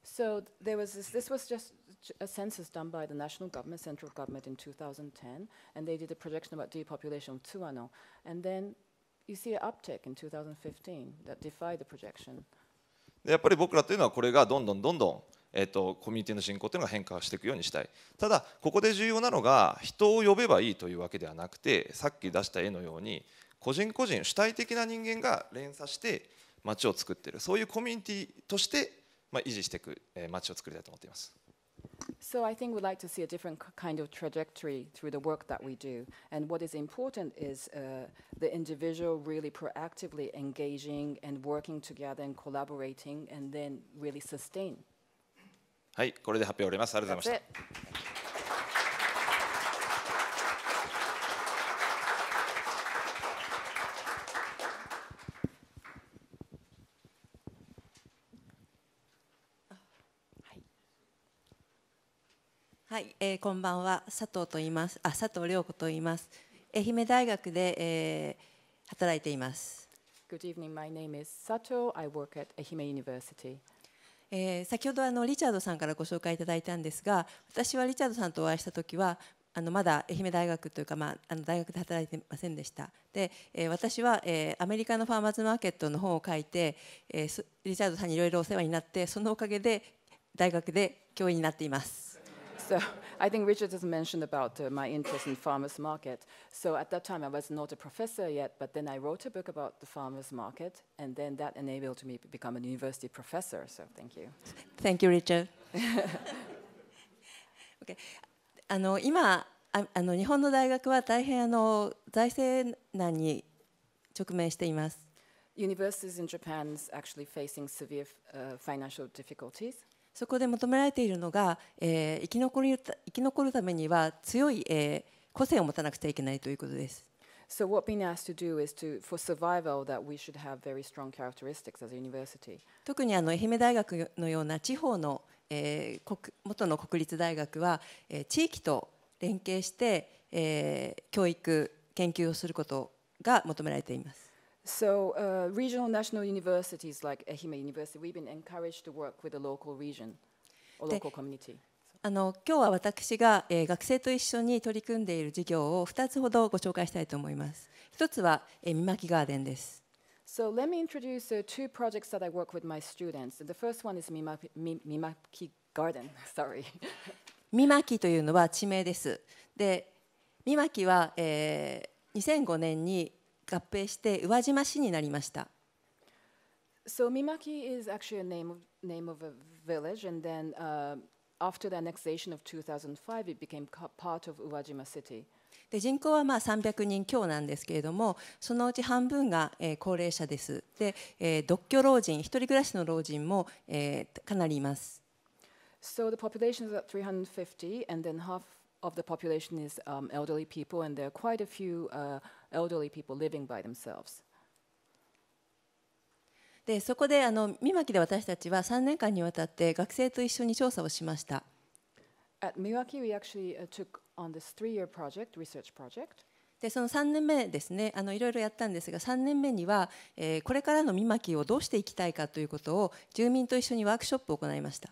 So there was this, this was just a census done by the national government, central government in 2010, and they did a projection about depopulation of Tuano. And then you see an uptick in 2015 that defied the projection. でやっぱり僕らというのはこれがどんどんどんどん、えーと、コミュニティの進行というのが変化していくようにしたいただここで重要なのが人を呼べばいいというわけではなくてさっき出した絵のように個人個人主体的な人間が連鎖して街を作っているそういうコミュニティとして、まあ、維持していく街を作りたいと思っています。So I think we'd like to see a different kind of trajectory through the work that we do. And what is important is uh, the individual really proactively engaging and working together and collaborating and then really sustain. it. はい、えー、こんばんは佐藤と言いますあ佐藤涼子と言います愛媛大学で、えー、働いています Good evening, my name is Sato. I work at Ehime University. え先ほどあのリチャードさんからご紹介いただいたんですが私はリチャードさんとお会いした時はあのまだ愛媛大学というか、まあ、あの大学で働いてませんでしたで、えー、私は、えー、アメリカのファーマーズマーケットの本を書いて、えー、リチャードさんにいろいろお世話になってそのおかげで大学で教員になっています。so I think Richard has mentioned about uh, my interest in farmers market. So at that time I was not a professor yet, but then I wrote a book about the farmers market, and then that enabled me to become a university professor. So thank you. Thank you, Richard. okay. あの今ああの日本の大学は大変あの財政難に直面しています。Universities in Japan is actually facing severe、uh, financial difficulties. そこで求められているのが、えー、生き残り生き残るためには強い、えー、個性を持たなくちゃいけないということです。So what being asked to do is to for survival that we should have very strong characteristics as a university. 特にあの愛媛大学のような地方の、え国元の国立大学は、え地域と連携して、え教育研究をすることが求められています。So uh, regional national universities like Ehime University, we've been encouraged to work with the local region or local community. あの今日は私が、えー、学生と一緒に取り組んでいる事業を2つほどご紹介したいと思います。一つは、えー、みまガーデンです。So let me introduce、uh, two projects that I work with my students. The first one is みまき g a r Sorry. みまというのは地名です。で、みまきは、えー、2005年に合併して宇和島市になりました。So Mimaki is actually a name of, name of a village, and then uh, after the annexation of 2005, it became part of Uwajima City. で人口はまあ300人強なんですけれどもそのうち半分が、えー、高齢者ですで、えー、独居老人一人暮らしの老人も、えー、かなりいます。So the population is at 350 and then half of the population is um, elderly people, and there are quite a few uh, elderly people living by themselves. でそこであの三巻で私たちは3年間にわたって学生と一緒に調査をしました。At Miwaki, we actually uh, took on this three-year project, research project. でその3年目ですねあのいろいろやったんですが3年目には、えー、これからの三巻をどうしていきたいかということを住民と一緒にワークショップを行いました。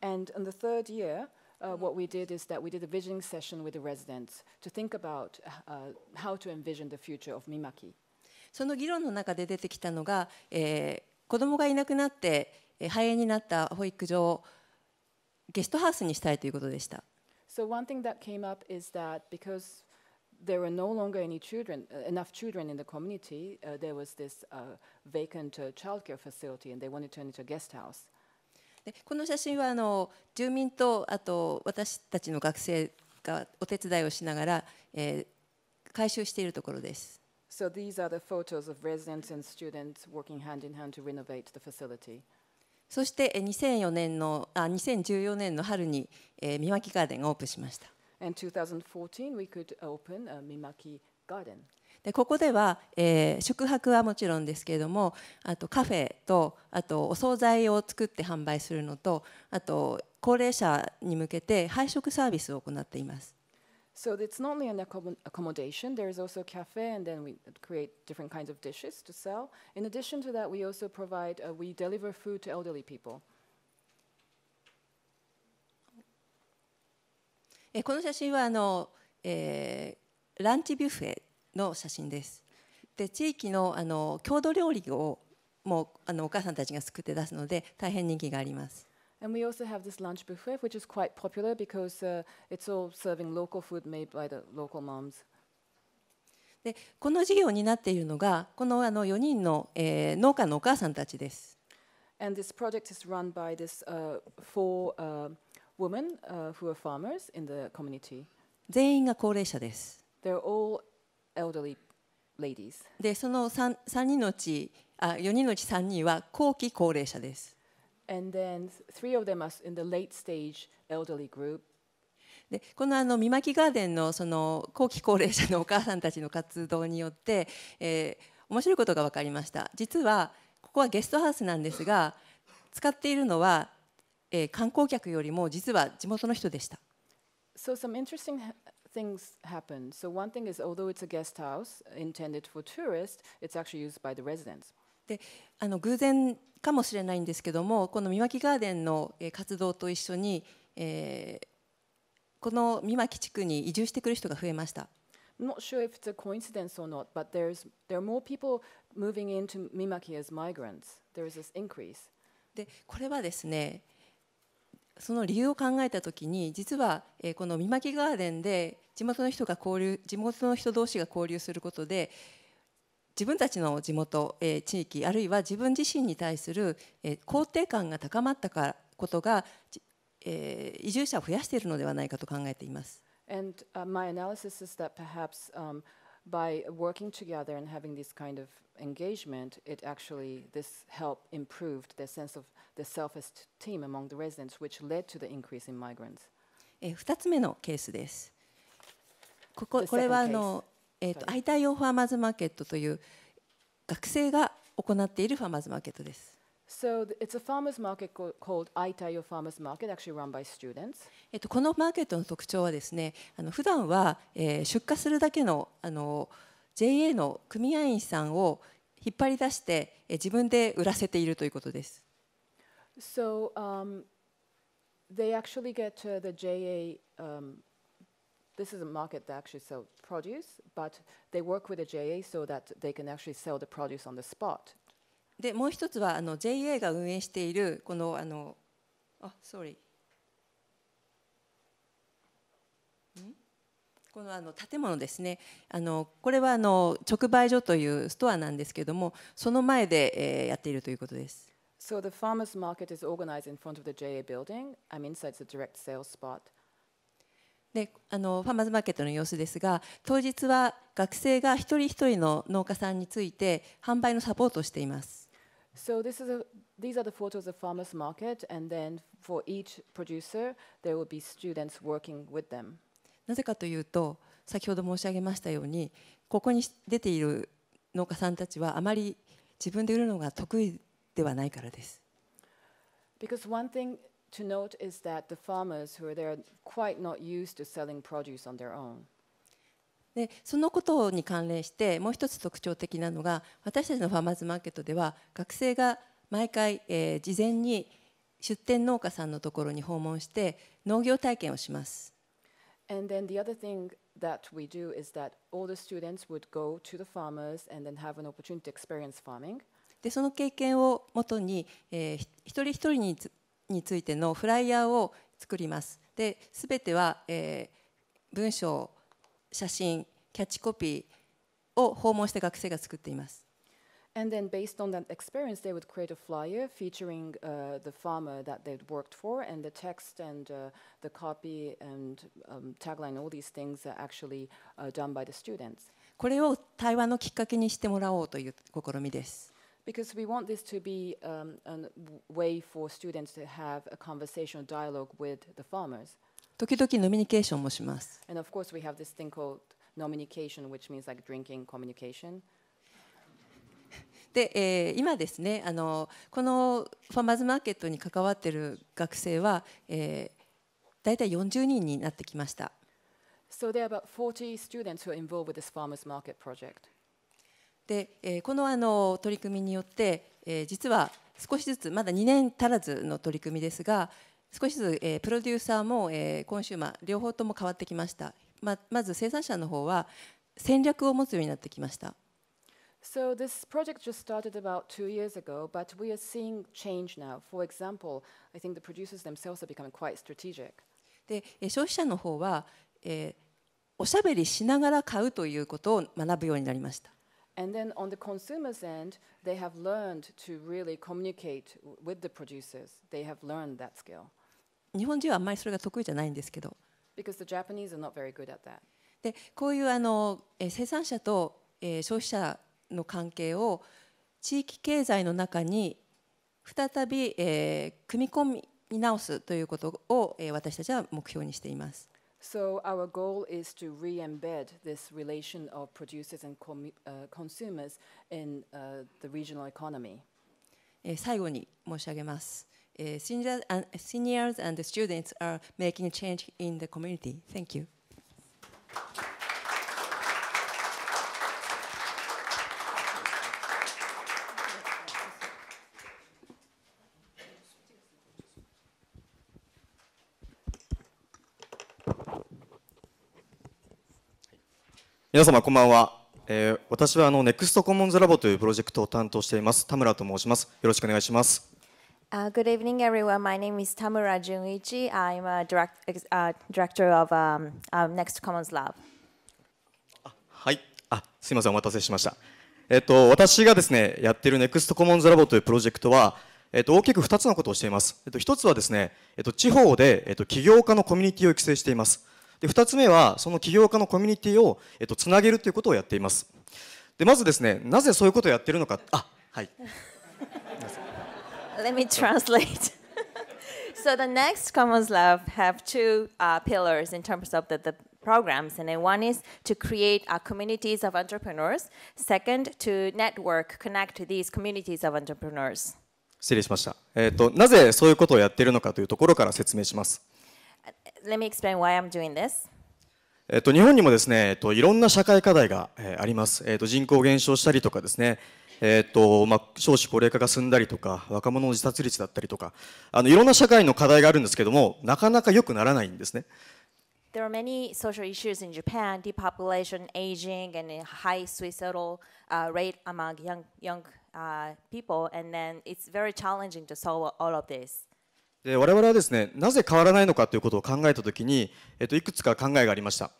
And in the third year, uh, what we did is that we did a visioning session with the residents to think about uh, how to envision the future of Mimaki. So, one thing that came up is that because there were no longer any children, uh, enough children in the community, uh, there was this uh, vacant childcare facility and they wanted to turn it into a guest house. でこの写真はあの住民とあと私たちの学生がお手伝いをしながら、えー、回収しているところです。So these are the photos of residents and students working hand in hand to renovate the facility. そして2004年のあ2014年の春に、えー、ミマキガーデンがオープンしました。And 2014 we could open a Mimaki Garden. でここでは、えー、宿泊はもちろんですけれどもあとカフェとあとお惣菜を作って販売するのとあと高齢者に向けて配食サービスを行っています。So it's not only an accommodation, there is also a cafe, and then we create different kinds of dishes to sell. In addition to that, we also provide, uh, we deliver food to elderly people. この写真はあの、えー、ランチビュッフェの写真です。で地域のあの郷土料理をもうあのお母さんたちが作って出すので大変人気があります。And we also have this lunch buffet, which is quite popular because、uh, it's all serving local food made by the local moms. でこの事業になっているのがこのあの4人の、えー、農家のお母さんたちです。And this project is run by this、uh, four、uh, women、uh, who are farmers in the community. 全員が高齢者です。They're all elderly ladies. で、その 3, 3人のうちあ、4人のうち3人は後期高齢者です。でこのあの見巻きガーデンのその後期高齢者のお母さんたちの活動によって、えー、面白いことが分かりました実はここはゲストハウスなんですが使っているのは、えー、観光客よりも実は地元の人でした。So some interesting things happen. So one thing is, although it's a guest house intended for tourists, it's actually used by the residents. であの偶然かもしれないんですけどもこの三巻ガーデンの活動と一緒に、えー、この三巻地区に移住してくる人が増えました。Not sure if it's a coincidence or not, but there's there are more people moving into Mimaki as migrants. There is this increase. でこれはですねその理由を考えた時に実は、えこの「みまきガーデン」で地元の人が交流地元の人同士が交流することで自分たちの地元、え地域あるいは自分自身に対する、え肯定感が高まったからことが、え移住者を増やしているのではないかと考えています。And, uh, my analysis is that perhaps、um, by working together and having this kind of engagement, it actually, this help improved the sense of the self-esteem among the residents, which led to the increase in migrants. 2つ目のケースです。こここれはあの、えーと、と I 対用ファーマーズマーケットという学生が行っているファーマーズマーケットです。So it's a farmers market called Aitayo Farmers Market, actually run by students. えっとこのマーケットの特徴はですね、あの普段は、えー、出荷するだけのあの JA の組合員さんを引っ張り出して、え自分で売らせているということです。So、um, they actually get、uh, the JA、um, this is a market that actually sells produce, but they work with the JA so that they can actually sell the produce on the spot. でもう一つはあの JA が運営しているこのあのあ sorry このあの建物ですねあのこれはあの直売所というストアなんですけれどもその前で、えー、やっているということです。So the farmers market is organized in front of the JA building. I'm inside the direct sales spot. であのファーマーズマーケットの様子ですが当日は学生が一人一人の農家さんについて販売のサポートをしています。So this is a, these are the photos of farmers market, and then for each producer, there will be students working with them. なぜかというと、先ほど申し上げましたように、ここに出ている農家さんたちはあまり自分で売るのが得意ではないからです。Because one thing to note is that the farmers who are there quite not used to selling produce on their own. でそのことに関連してもう一つ特徴的なのが私たちのファーマーズマーケットでは学生が毎回、えー、事前に出店農家さんのところに訪問して農業体験をします。And then the other thing that we do is that all the students would go to the farmers and then have an opportunity to experience farming. でその経験をもとに、えー、一人一人につについてのフライヤーを作ります。で、すべては、えー、文章写真、キャッチコピーを訪問した学生が作っています。And then, based on that experience, they would create a flyer featuring uh, the farmer that they'd worked for, and the text and uh, the copy and um, tagline, all these things are actually uh, done by the students. これを対話のきっかけにしてもらおうという試みです。Because we want this to be um, a way for students to have a conversational dialogue with the farmers. 時々ノミニケーションもします。で、えー、今ですねあのこのファーマーズマーケットに関わってる学生は、大体40人になってきました。で、えー、このあの取り組みによって、えー、実は少しずつまだ2年足らずの取り組みですが。少しずつ、えー、プロデューサーも、えー、コンシューマー両方とも変わってきましたままず生産者の方は戦略を持つようになってきました So this project just started about two years ago, but we are seeing change now. For example, I think the producers themselves are becoming quite strategic. で消費者の方は、えー、おしゃべりしながら買うということを学ぶようになりました。And then on the consumer's end, they have learned to really communicate with the producers. They have learned that skill. 日本人はあんまりそれが得意じゃないんですけど。でこういうあの生産者と消費者の関係を地域経済の中に再び、えー、組み込み直すということを、えー、私たちは目標にしています。So our goal is to re-embed this relation of producers and c o n s u m e r s in、uh, the regional economy. 最後に申し上げます。uh, seniors, and, seniors and students are making change in the community. Thank you. 皆様こんばんは、えー、私はあのネクストコモンズラボというプロジェクトを担当しています田村と申しますよろしくお願いします Uh, good evening, everyone. My name is Tamura Junichi. I'm a direct, uh, director of um, Next Commons Lab. はい。あ、すみません、お待たせしました。えっと、私がですね、やってる Next Commons Lab というプロジェクトは、えっと、大きく2つのことをしています。えっと、1つはですね、えっと、地方で、えっと、起業家のコミュニティを育成しています。で、2つ目は、その起業家のコミュニティを、えっと、つなげるということをやっています。で、まずですね、なぜそういうことをやってるのか、あ、はい。Let me translate. so the next Commons Lab have two uh, pillars in terms of the, the programs and then one is to create uh, communities of entrepreneurs second to network connect these communities of entrepreneurs 失礼しました、えーと、となぜそういうことをやっているのかというところから説明します Let me explain why I'm doing this えっと、日本にもですね、えっと、いろんな社会課題が、えー、あります、えっと、人口減少したりとかですね、えーとまあ、少子高齢化が進んだりとか若者の自殺率だったりとかあのいろんな社会の課題があるんですけどもなかなか良くならないんですね。There are many social issues in Japan, depopulation, aging, and a high suicidal uh, rate among young, young uh, people, and then it's very challenging to solve all of this. で我々はですね、なぜ変わらないのかということを考えたときに、えっと、いくつか考えがありました。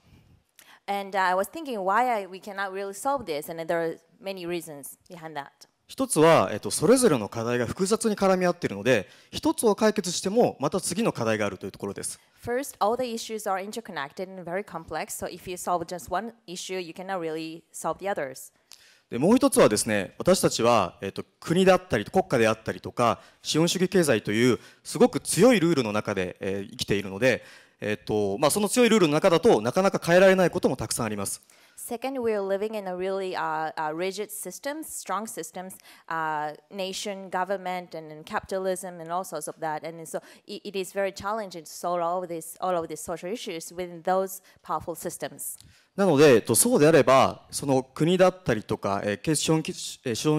And、uh, I was thinking why we cannot really solve this, and there are many reasons behind that. 一つは、えっと、それぞれの課題が複雑に絡み合っているので、一つを解決しても、また次の課題があるというところです。First, all the issues are interconnected and very complex, so if you solve just one issue, you cannot really solve the others. でもう一つはですね、私たちは、えっと、国だったり、国家であったりとか、資本主義経済という、すごく強いルールの中で、えー、生きているので、えっとまあ、その強いルールの中だとなかなか変えられないこともたくさんあります。Second, we are living in a really uh, uh, rigid systems, t r o n g systems, uh, nation, government, and, and, capitalism, and all sorts of that. And so it, it is very challenging to solve all of t h e s all of these social issues within those powerful systems. なので、とそうであれば、その国だったりとか、えー、資本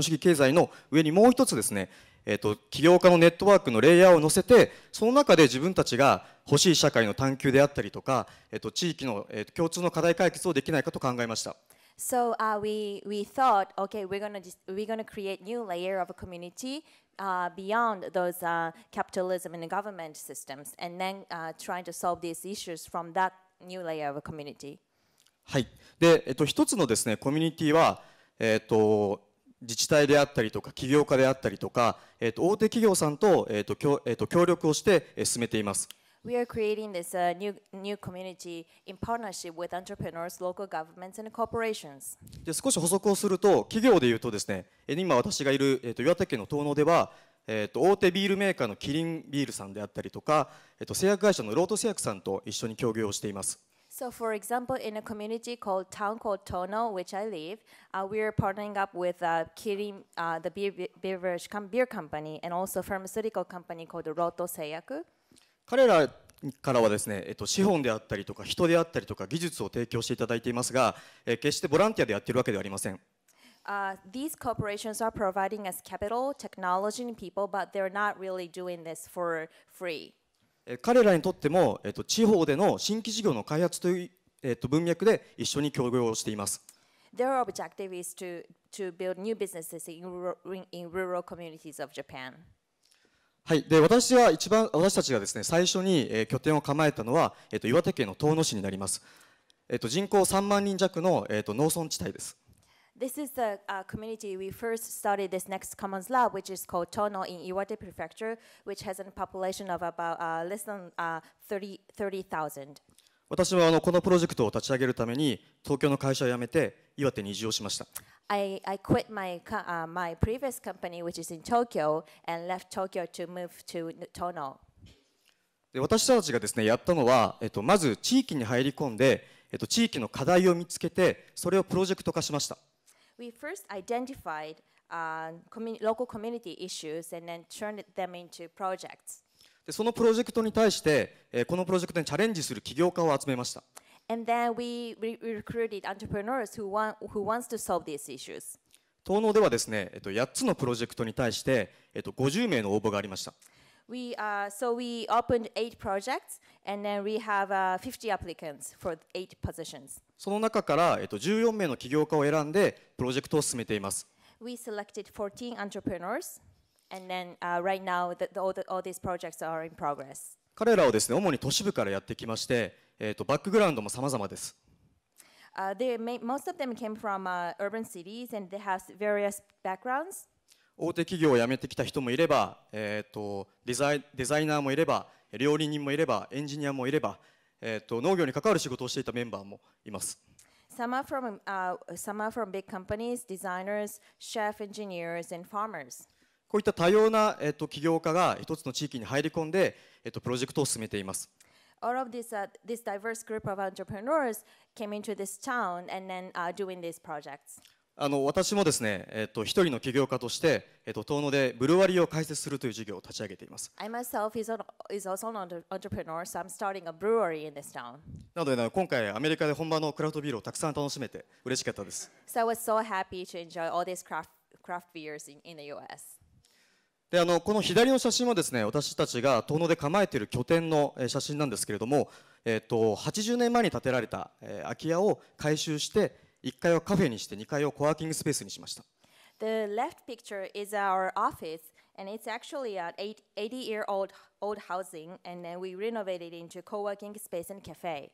主義経済の上にもう一つですね、えっと、起業家のネットワークのレイヤーを載せてその中で自分たちが欲しい社会の探求であったりとか、えっと、地域の、えっと、共通の課題解決をできないかと考えました。So uh, we, we thought, okay, we're gonna just, we're gonna create new layer of a community uh, beyond those uh, capitalism and government systems, and then uh, trying to solve these issues from that new layer of a community. はい。で、えっと一つのですねコミュニティはえっと自治体であったりとか起業家であったりとか、えー、と大手企業さんと,、えーと協えー、と協力をして、えー、進めています。We are creating this、uh, new, new community in partnership with entrepreneurs, local governments, and corporations. で少し補足をすると、企業でいうとですね、今私がいる、えー、と岩手県の東野では、えー、と大手ビールメーカーのキリンビールさんであったりとか、えー、と製薬会社のロート製薬さんと一緒に協業をしています。So, for example, in a community called town called Tono, which I live, uh, we are partnering up with uh, Kirin, uh, the beer, beverage com- beer company, and also pharmaceutical company called Roto Seiyaku. 彼らからはですね、えっと、資本であったりとか人であったりとか技術を提供していただいていますが、えー、決してボランティアでやっているわけではありません。Uh, these corporations are providing us capital, technology, and people, but they're not really doing this for free. 彼らにとっても、えっと、地方での新規事業の開発という、えっと、文脈で一緒に協業をしています。Their objective is to, to build new businesses in rural, in rural communities of Japan. はい、で私は一番私たちがですね最初に、えー、拠点を構えたのは、えー、と岩手県の遠野市になります、えー、と人口3万人弱の、えー、と農村地帯です This is the uh, community we first started this next commons lab, which is called Tono in Iwate Prefecture, which has a population of about uh, less than uh, 30,000. 30, 000. 私はあのこのプロジェクトを立ち上げるために東京の会社を辞めて岩手に移住をしました。I, I quit my,、uh, my previous company, which is in Tokyo, and left Tokyo to move to Tono. で私たちがですねやったのは、えっと、まず地域に入り込んで、えっと、地域の課題を見つけてそれをプロジェクト化しました。We first identified でそのプロジェクトに対して、えこのプロジェクトにチャレンジする起業家を集めました。東農ではですね、えっと、8つのプロジェクトに対して、えっと、50名の応募がありました。We, uh, so we opened eight projects, and then we have uh, 50 applicants for eight positions. その中から、えっと、14名の起業家を選んでプロジェクトを進めています。We selected 14 entrepreneurs, and then、uh, right now the, the, all, the, all these projects are in progress. 彼らをですね、主に都市部からやってきまして、えっと、バックグラウンドも様々です。Uh, they may, most of them came from uh, urban cities and they have various backgrounds. 大手企業を辞めてきた人もいれば、えーと、デザイデザイナーもいれば料理人もいればエンジニアもいれば、えーと、農業に関わる仕事をしていたメンバーもいます。Some are from, uh, some are from big companies, designers, chef, engineers, and farmers. こういった多様な、えー、と起業家が一つの地域に入り込んで、えー、とプロジェクトを進めています。all of this, uh, this diverse group of entrepreneurs came into this town and then uh, doing these projects. あの私もですね、えっと、一人の起業家として、えっと、東野でブルワリーを開設するという事業を立ち上げています。I myself is, an, is also an entrepreneur, so I'm starting a brewery in this town. なので、今回、アメリカで本場のクラフトビールをたくさん楽しめて嬉しかったです。So I was so happy to enjoy all these craft, craft beers in, in the US. であのこの左の写真はですね私たちが遠野で構えている拠点の写真なんですけれども、えっと80年前に建てられた、え空き家を改修して、1階をカフェにして2階をコワーキングスペースにしました。The left picture is our office, and it's actually an 80 year old old housing, and then we renovated into co working space and cafe.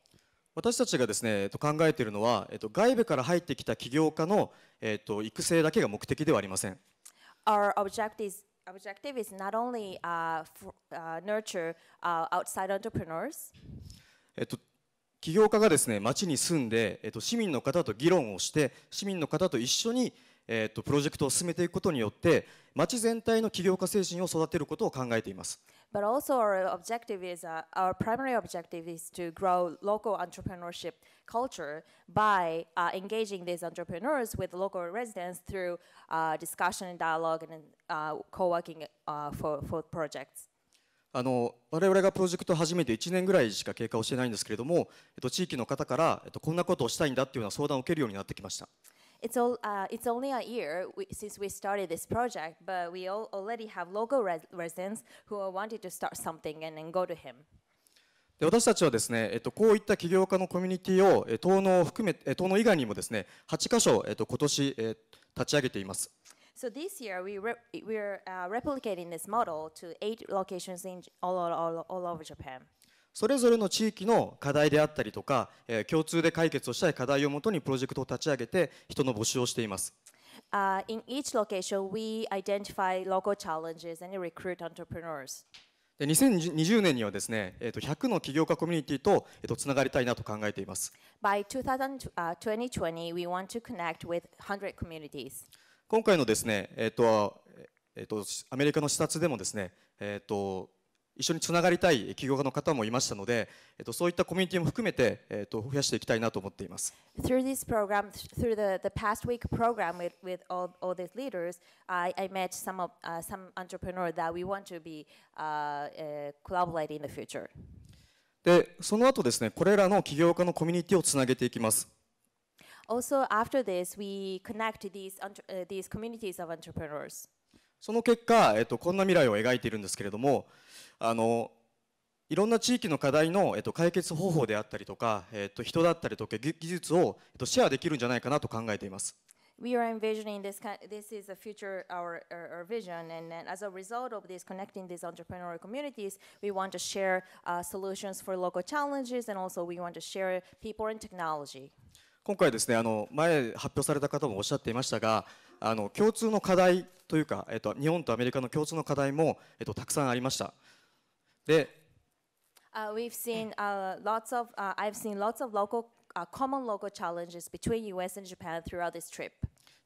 私たちがですね、えっと、考えているのは、えっと、外部から入ってきた起業家の、えっと、育成だけが目的ではありません。Our objective is, objective is not only、uh, for, uh, nurture、uh, outside entrepreneurs. えっと、起業家がですね、町に住んで、えっと、市民の方と議論をして、市民の方と一緒に、えっと、プロジェクトを進めていくことによって、町全体の起業家精神を育てることを考えています。But also our objective is, uh, our primary objective is to grow local entrepreneurship culture by uh, engaging these entrepreneurs with local residents through uh, discussion and dialogue and uh, co-working uh, for, for projects. あの我々がプロジェクトを始めて1年ぐらいしか経過をしてないんですけれども、えっと、地域の方から、えっと、こんなことをしたいんだっていうような相談を受けるようになってきました。It's, all, uh, it's only a year since we started this project, but we all already have local res i d e n t s who w a n t to start something and then go to him. で私たちはですね、えっと、こういった起業家のコミュニティを、え東を含め、え東農以外にもですね、8カ所、えっと、今年、えっと、立ち上げています。So this year we re we're uh, replicating this model to eight locations in all, all, all, all over Japan. それぞれの地域の課題であったりとか、えー、共通で解決をしたい課題をもとにプロジェクトを立ち上げて人の募集をしています。で2020年にはですね、えー、と100の起業家コミュニティと、えー、とつながりたいなと考えています。By uh, 2020, we want to connect with 100 communities. 今回のですね、えっ、ー、と、えっ、ー、と、アメリカの視察でもですね、えっ、ー、と、一緒につながりたい起業家の方もいましたので、えっと、そういったコミュニティも含めて、えっと、増やしていきたいなと思っています。Through this program, through the, the past week program with, with all, all these leaders, I, I met some, of, uh, some entrepreneurs that we want to be uh, uh, collaborating in the future. で、その後ですね、これらの起業家のコミュニティをつなげていきます。Also, after this, we connect these, these communities of entrepreneurs. その結果、えっと、こんな未来を描いているんですけれども、あのいろんな地域の課題の、えっと、解決方法であったりとか、えっと、人だったりとか技術を、えっと、シェアできるんじゃないかなと考えています。We are envisioning this, this is a future, our, our vision, and then as a result of this, connecting these entrepreneurial communities, we want to share uh, solutions for local challenges, and also we want to share people and technology. 今回ですねあの前発表された方もおっしゃっていましたがあの共通の課題というか、えっと、日本とアメリカの共通の課題も、えっと、たくさんありましたで、uh, we've seen, uh, lots of, uh, I've seen lots of local, uh, common local challenges between US and Japan throughout this trip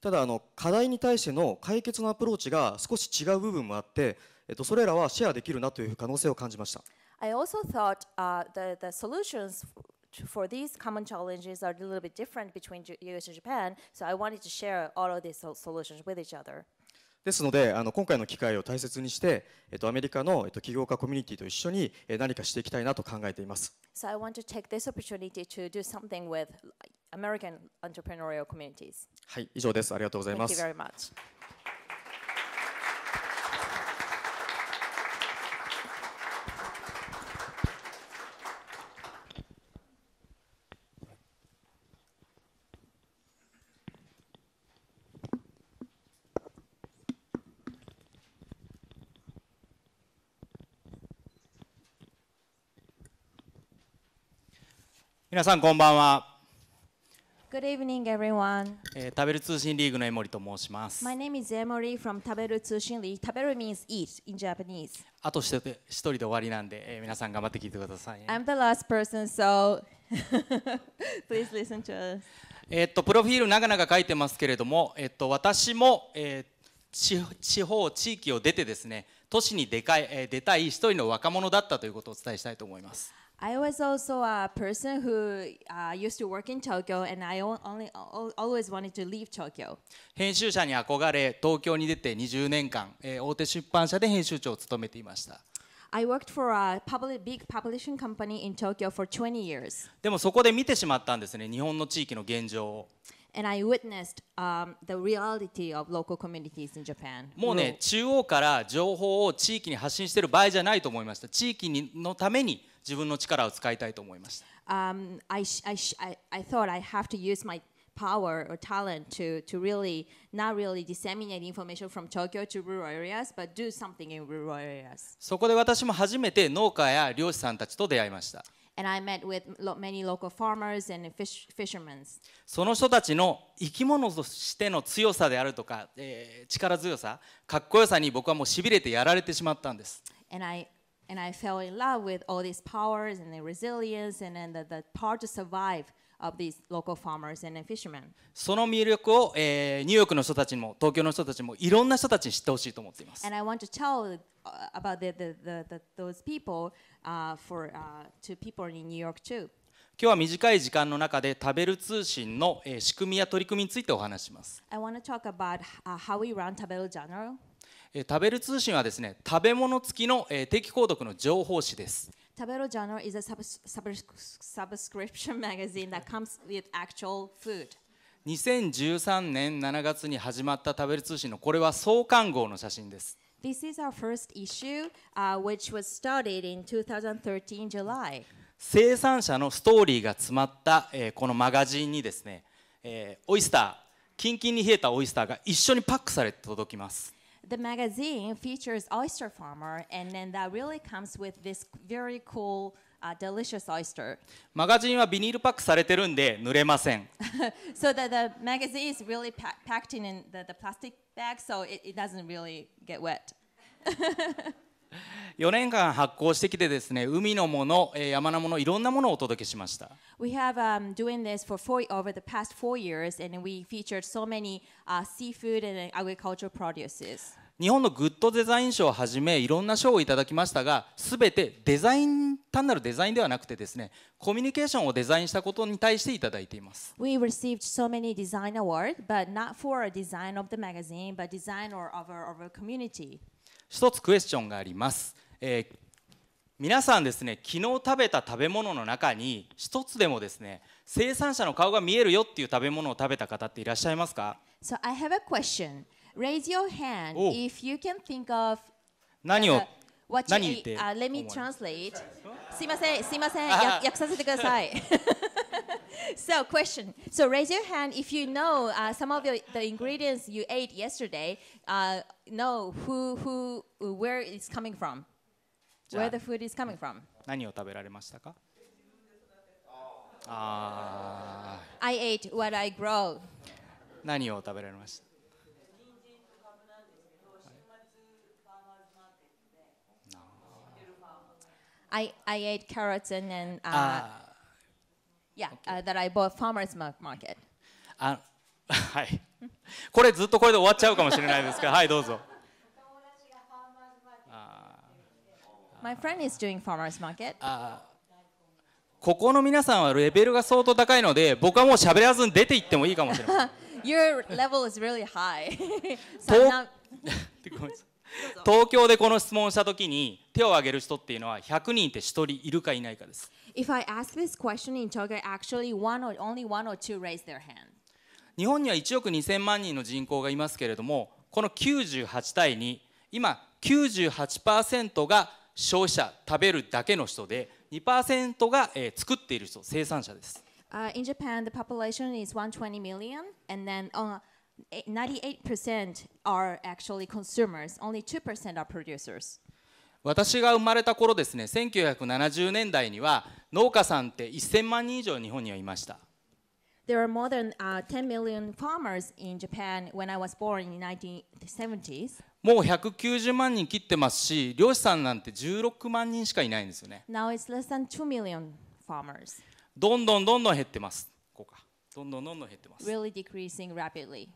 ただあの課題に対しての解決のアプローチが少し違う部分もあって、えっと、それらはシェアできるなという可能性を感じました I also thought、uh, the, the solutions for these common challenges are a little bit different between US and Japan, so I wanted to share all of these solutions with each other. ですのであの今回の機会を大切にして、えっと、アメリカの、えっと、起業家コミュニティと一緒に、え何かしていきたいなと考えています。So I want to take this opportunity to do something with American entrepreneurial communities. はい、以上です。ありがとうございます。Thank you very much. 皆さんこんばんは。Good evening, everyone. えー、食べる通信リーグの江森と申します。My name is Emory from 食べる通信リーグ。食べる means eat in Japanese. あと一人で終わりなんで、えー、皆さん頑張って聞いてください、ね。I'm the last person, so please listen to us. えっとプロフィール長々書いてますけれども、えっと私も、えー、地方地域を出てですね、都市に出かい、えー、出たい一人の若者だったということをお伝えしたいと思います。I was also a person who uh, used to work in Tokyo and I only, always wanted to leave Tokyo. 編集者に憧れ、東京に出て20年間、えー、大手出版社で編集長を務めていました。I worked for a public, big publishing company in Tokyo for 20 years. でもそこで見てしまったんですね、日本の地域の現状を。And I witnessed、um, the reality of local communities in Japan. もうね、中央から情報を地域に発信している場合じゃないと思いました。地域にのために自分の力を使いたいと思いました。Um, I, I, I thought I have to use my power or talent to, to really not really disseminate information from Tokyo to rural areas, but do something in rural areas. そこで私も初めて農家や漁師さんたちと出会いました。And I met with many local farmers and fish, e r m e n その人たちの生き物としての強さであるとか、えー、力強さ、かっこよさに僕はもうしびれてやられてしまったんです。And I, And I fell in love with all these powers and the resilience and, t h e n the, the power to survive of these local farmers and fishermen. その魅力を、えー、ニューヨークの人たちも東京の人たちもいろんな人たちに知ってほしいと思っています。And I want to tell about the, the, the, the, those people、uh, for, uh, to people in New York too. 今日は短い時間の中で食べる通信のえ仕組みや取り組みについてお話します。I want to talk about how we run Tabel j o u r a l 食べる通信はですね食べ物付きの定期購読の情報誌です。食べろジャーナル is a subscription magazine that comes with actual food. 2013年7月に始まった食べる通信のこれは創刊号の写真です。This is our first issue,、uh, which was started in 2013 July. 生産者のストーリーが詰まった、えー、このマガジンにですね、えー、オイスター、キンキンに冷えたオイスターが一緒にパックされて届きます。the magazine features oyster farmer, and then that really comes with this very cool. Uh, delicious oyster. マガジンはビニールパックされてるんで濡れません。so the, the magazine is really packed in the, the plastic bag, so it, it doesn't really get wet. 4年間発行してきてですね、海のもの、山のもの、いろんなものをお届けしました。We have、um, doing this for four, over the past four years and we featured so many、uh, seafood and agricultural produces. 日本のグッドデザイン賞をはじめいろんな賞をいただきましたが全てデザイン単なるデザインではなくてですねコミュニケーションをデザインしたことに対していただいています。We received so many design awards, but not for a design of the magazine, but design or of our, of our community. 一つクエスチョンがあります、えー、皆さんですね昨日食べた食べ物の中に一つでもですね生産者の顔が見えるよっていう食べ物を食べた方っていらっしゃいますか So I have a question Raise your hand if you can think of 何を何言って uh, Let me translate すいませんすいません訳させてください so question. So raise your hand if you know uh, some of your, the ingredients you ate yesterday. Uh, know who who where it's coming from, where the food is coming from. I ate what I grow. 何を食べられました？I, I ate carrots and then uh, ah. い これずっとこれで終わっちゃうかもしれないですが、はい、どうぞ。My friend is doing farmer's market. ここの皆さんはレベルが相当高いので、僕はもう喋らずに出て行ってもいいかもしれない。Your level is really high. 東京でこの質問をしたときに手を挙げる人っていうのは100人って1人いるかいないかです。If I ask this question in Tokyo, actually one or only one or two raise their hand. 日本には1億2000万人の人口がいますけれども、この98対2、今98%が消費者、食べるだけの人で、2%が、えー、作っている人、生産者です。Uh, in Japan, the population is 120 million, and then、uh, 98% are actually consumers, only 2% are producers. 私が生まれた頃ですね、1970年代には農家さんって1000万人以上日本にはいました。There are more than、uh, 10 million farmers in Japan when I was born in 1970s. もう190万人切ってますし、漁師さんなんて16万人しかいないんですよね。Now it's less than 2 million farmers. どんどんどんどん減ってます。ここか。どんどんどんどん減ってます。Really decreasing rapidly.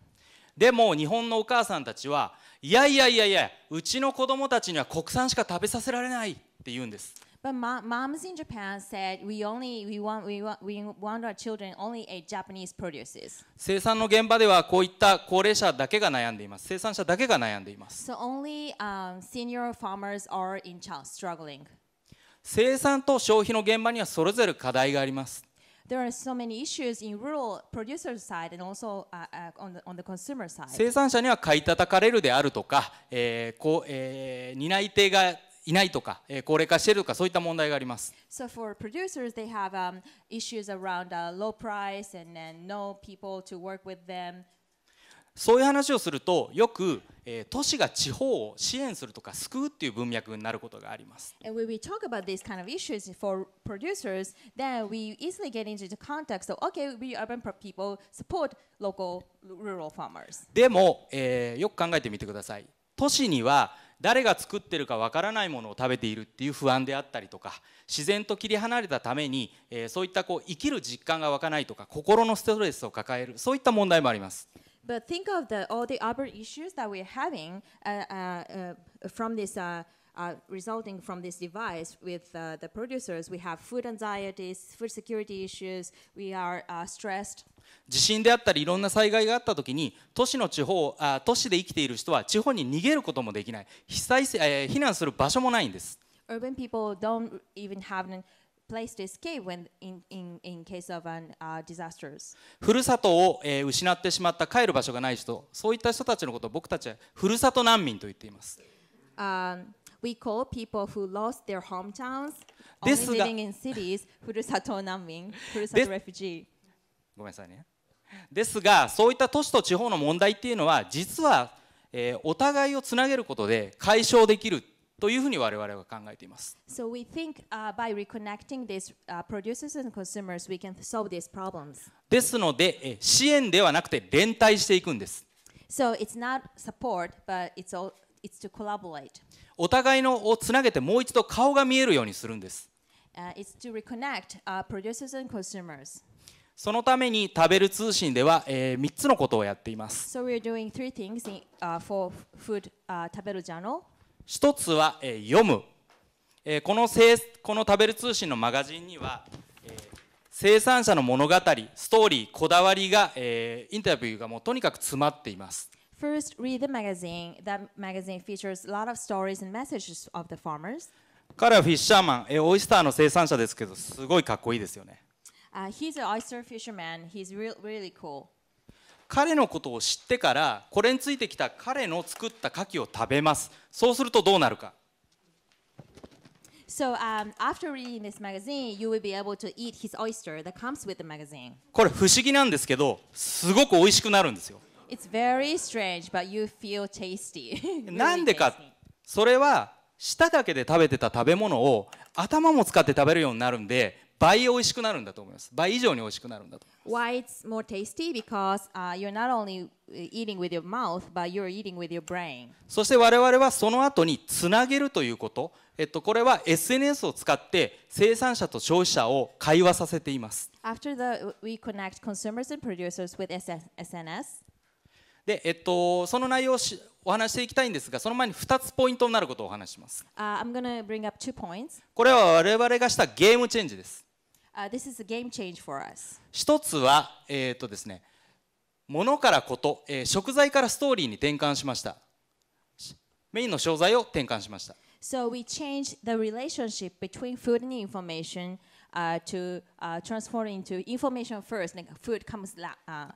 でも日本のお母さんたちはいやいやいやいやうちの子供たちには国産しか食べさせられないって言うんです。But moms in Japan said we only we want we want we want our children only a Japanese produces. 生産の現場ではこういった高齢者だけが悩んでいます。生産者だけが悩んでいます。So only、um, senior farmers are in struggling. 生産と消費の現場にはそれぞれ課題があります。there are so many issues in rural producers side and also uh, uh, on the on the consumer side. 生産者には買い叩かれるであるとか、えー、こう、えー、担い手がいないとか、えー、高齢化しているとか、そういった問題があります。So for producers, they have、um, issues around、uh, low price and then no people to work with them. そういう話をするとよく都市が地方を支援するとか救うっていう文脈になることがあります。k i n d of issues for でも、えー、よく考えてみてください。都市には誰が作ってるかわからないものを食べているっていう不安であったりとか自然と切り離れたために、えー、そういったこう生きる実感が湧かないとか心のストレスを抱えるそういった問題もあります。But think of the, all the other issues that we're having from this. Uh, resulting from this device with uh, the producers. We have food anxieties, food security issues, we are、uh, stressed. 地震であったりいろんな災害があったときに都市の地方あ都市で生きている人は地方に逃げることもできない被災、えー、避難する場所もないんです。Urban people don't even have an place to escape when in, in, in case of an、uh, disasters. ふるさとを、えー、失ってしまった帰る場所がない人、そういった人たちのことを僕たちはふるさと難民と言っています。u we call people who lost their hometowns, only living in cities, ふるさと難民、ふるさと refugee。ごめんなさいね。ですが、そういった都市と地方の問題っていうのは、実は、えー、お互いをつなげることで解消できる。というふうに我々は考えています。So we think、uh, by reconnecting these、uh, producers and consumers, we can solve these problems. ですので、支援ではなくて連帯していくんです。So it's not support, but it's all it's to collaborate. お互いのをつなげてもう一度顔が見えるようにするんです。Uh, it's to reconnect、uh, producers and consumers. そのために食べる通信では、えー、3つのことをやっています。So we're doing three things in, uh, for food、uh, 食べる journal. 一つは、えー、読む、えー、このこの食べる通信のマガジンには、えー、生産者の物語ストーリーこだわりが、えー、インタビューがもうとにかく詰まっています First, read the magazine. That magazine features a lot of stories and messages of the farmers. 彼はフィッシャーマン、えー、オイスターの生産者ですけど、すごいかっこいいですよね。Uh, he's an oyster fisherman. He's re really cool. 彼のことを知ってからこれについてきた彼の作った牡蠣を食べますそうするとどうなるか So um, after reading this magazine, you will be able to eat his oyster that comes with the magazine. これ不思議なんですけどすごく美味しくなるんですよ It's very strange, but you feel tasty. really なんでか tasty. それは舌だけで食べてた食べ物を頭も使って食べるようになるんで倍美味しくなるんだと思います。倍以上に美味しくなるんだと思います。Why it's more tasty? Because、uh, you're not only eating with your mouth, but you're eating with your brain. そして我々はその後につなげるということ、えっと、これは SNS を使って生産者と消費者を会話させています。After the, we connect consumers and producers with SNS. で、えっと、その内容をしお話していきたいんですが、その前に2つポイントになることをお話します。Uh, I'm gonna bring up two points. これは我々がしたゲームチェンジです。Uh, this is a game change for us. 一つは、えーとですね、物からこと、えー、食材からストーリーに転換しました。メインの商材を転換しました。So we changed the relationship between food and information、uh, to、uh, transform into information first, like food comes la、uh,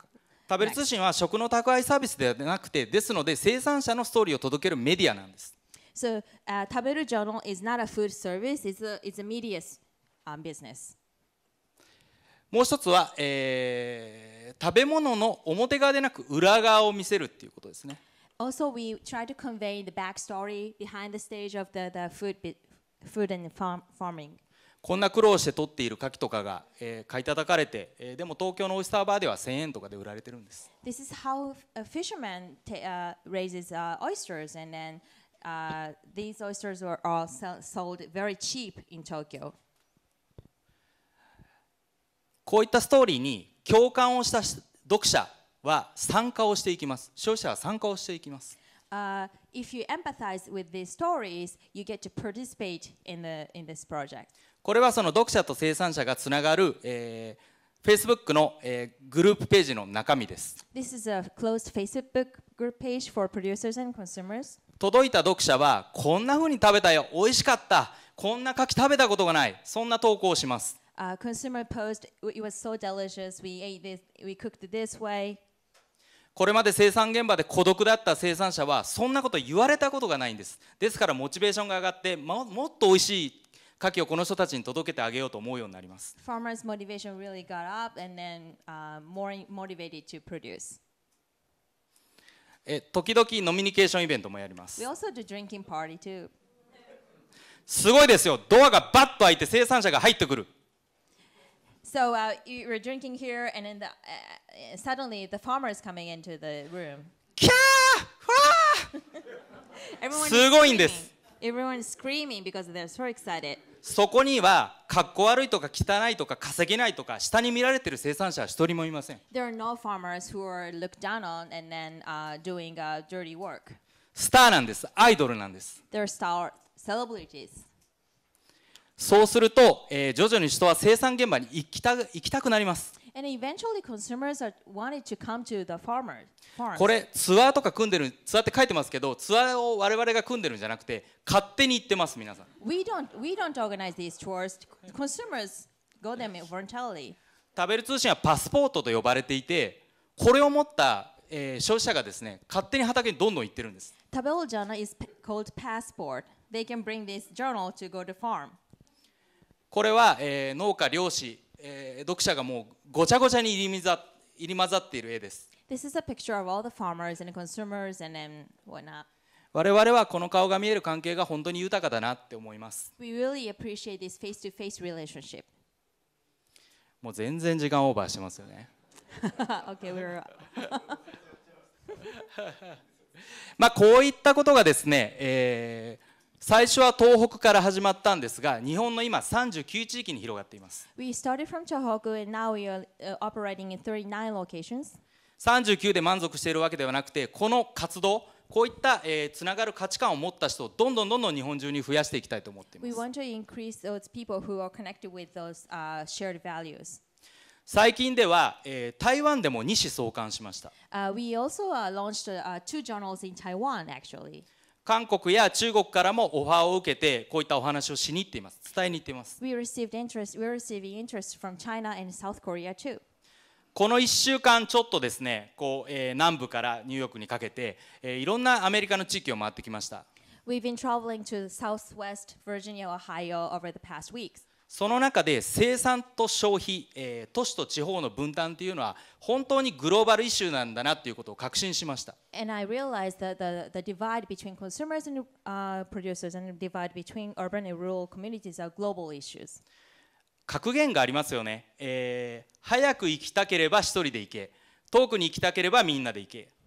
食べる通信は食の宅配サービスではなくて、ですので生産者のストーリーを届けるメディアなんです。So、uh, 食べる journal is not a food service, it's a, it's a media、um, business. もう一つは、えー、食べ物の表側でなく裏側を見せるっていうことですね。Also, we try to convey the backstory behind the stage of the, the food, food and farm, farming. こんな苦労して取っている牡蠣とかが、えー、買い叩かれて、えー、でも東京のオイスターバーでは1000円とかで売られてるんです。This is how a fisherman t- uh, raises、uh, oysters, and then、uh, these oysters are all sold very cheap in Tokyo. こういったストーリーに共感をした読者は参加をしていきます。消費者は参加をしていきます。Uh, if you empathize with these stories, you get to participate in, the, in this project. これはその読者と生産者がつながる、えー、Facebook の、えー、グループページの中身です。This is a closed Facebook group page for producers and consumers. 届いた読者は、こんな風に食べたよ、美味しかった、こんな牡蠣食べたことがない、そんな投稿をします。これまで生産現場で孤独だった生産者はそんなこと言われたことがないんです。ですからモチベーションが上がってもっと美味しい牡蠣をこの人たちに届けてあげようと思うようになります。時々飲みニケーションイベントもやります。すごいですよ、ドアがバッと開いて生産者が入ってくる。So uh, you were drinking here, and then the, uh, suddenly the farmer is coming into the room. キャーわーすごいんです。Everyone is screaming because they're so excited. そこには、かっこ悪いとか汚いとか稼げないとか、下に見られてる生産者は一人もいません。There are no farmers who are looked down on and then、uh, doing、uh, dirty work. スターなんです。アイドルなんです。They're star celebrities. そうすると、えー、徐々に人は生産現場に行きた行きたくなります。これツアーとか組んでるツアーって書いてますけどツアーを我々が組んでるんじゃなくて勝手に行ってます皆さん食べる通信はパスポートと呼ばれていてこれを持った、えー、消費者がですね勝手に畑にどんどん行ってるんです食べる journal is c a これは、えー、農家漁師、えー、読者がもうごちゃごちゃに入りみざ入り混ざっている絵です This is a picture of all the farmers and consumers and then whatnot 我々はこの顔が見える関係が本当に豊かだなって思います。We really appreciate this face-to-face relationship. もう全然時間オーバーしてますよね。okay, we're... まあこういったことがですね、え最初は東北から始まったんですが日本の今39地域に広がっています39で満足しているわけではなくてこの活動こういった、えー、つながる価値観を持った人をどんどんどんどん日本中に増やしていきたいと思っています最近では、えー、台湾でも2紙創刊しました、韓国や中国からもオファーを受けて、こういったお話をしに行っています。伝えに行っています。We received interest, we're receiving interest from China and South Korea too. この1週間ちょっとですね、こうえー、南部からニューヨークにかけて、えー、いろんなアメリカの地域を回ってきました。We've been traveling to Southwest Virginia, Ohio over the past weeks. その中で生産と消費、えー、都市と地方の分担というのは本当にグローバルイシューなんだなということを確信しました。格言がありますよね。えー、早く行きたければ一人で行け。遠くに行きたければみんなで行け。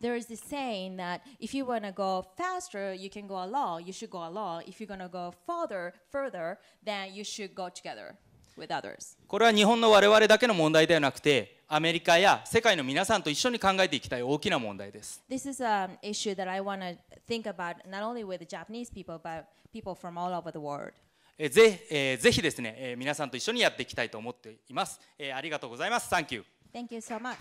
there is this saying that if you want to go faster, you can go a l o n g You should go a l o n g If you're going to go further, further, then you should go together with others. これは日本の我々だけの問題ではなくて、アメリカや世界の皆さんと一緒に考えていきたい大きな問題です。This is an issue that I want to think about not only with the Japanese people, but people from all over the world. えぜ,、えー、ぜひですね、えー、皆さんと一緒にやっていきたいと思っています。えー、ありがとうございます。Thank you. Thank you so much.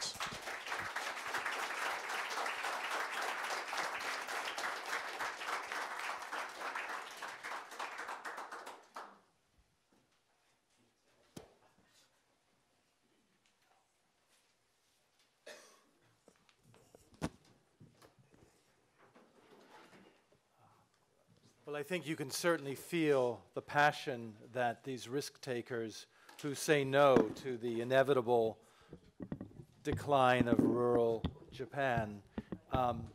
think you can certainly feel the passion that these risk takers who say no to the inevitable decline of rural Japan um,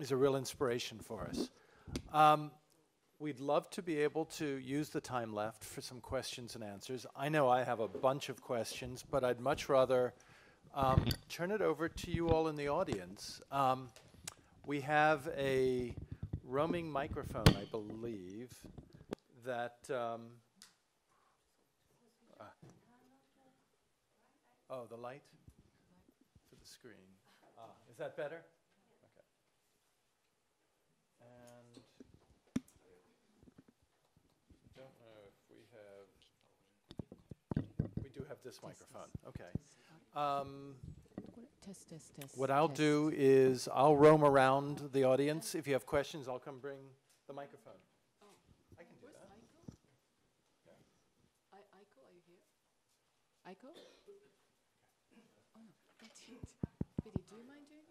is a real inspiration for us. Um, we'd love to be able to use the time left for some questions and answers. I know I have a bunch of questions, but I'd much rather um, turn it over to you all in the audience. Um, we have a roaming microphone, I believe, that. Um, uh, oh, the light for the screen. Ah, is that better? Okay. And I don't know if we have. We do have this microphone. Okay. Um, Test, test, test. What I'll test. do is I'll roam around the audience. If you have questions, I'll come bring the microphone. Oh. Aiko? are you here? oh, no, that's it. Biddy, do you mind doing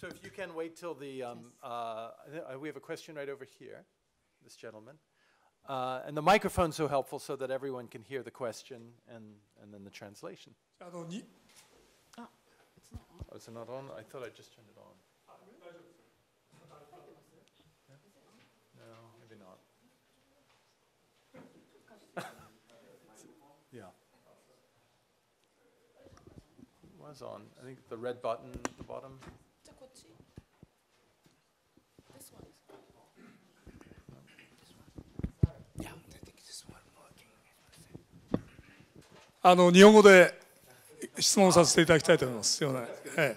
So if you can wait till the, um, uh, uh, we have a question right over here, this gentleman. Uh, and the microphone's so helpful so that everyone can hear the question and, and then the translation. Ah, it's not on. Oh, is it not on? I thought I just turned it on. Ah, no, maybe not. yeah. It was on. I think the red button at the bottom. あの日本語で質問させていただきたいと思います。すみません。ええ、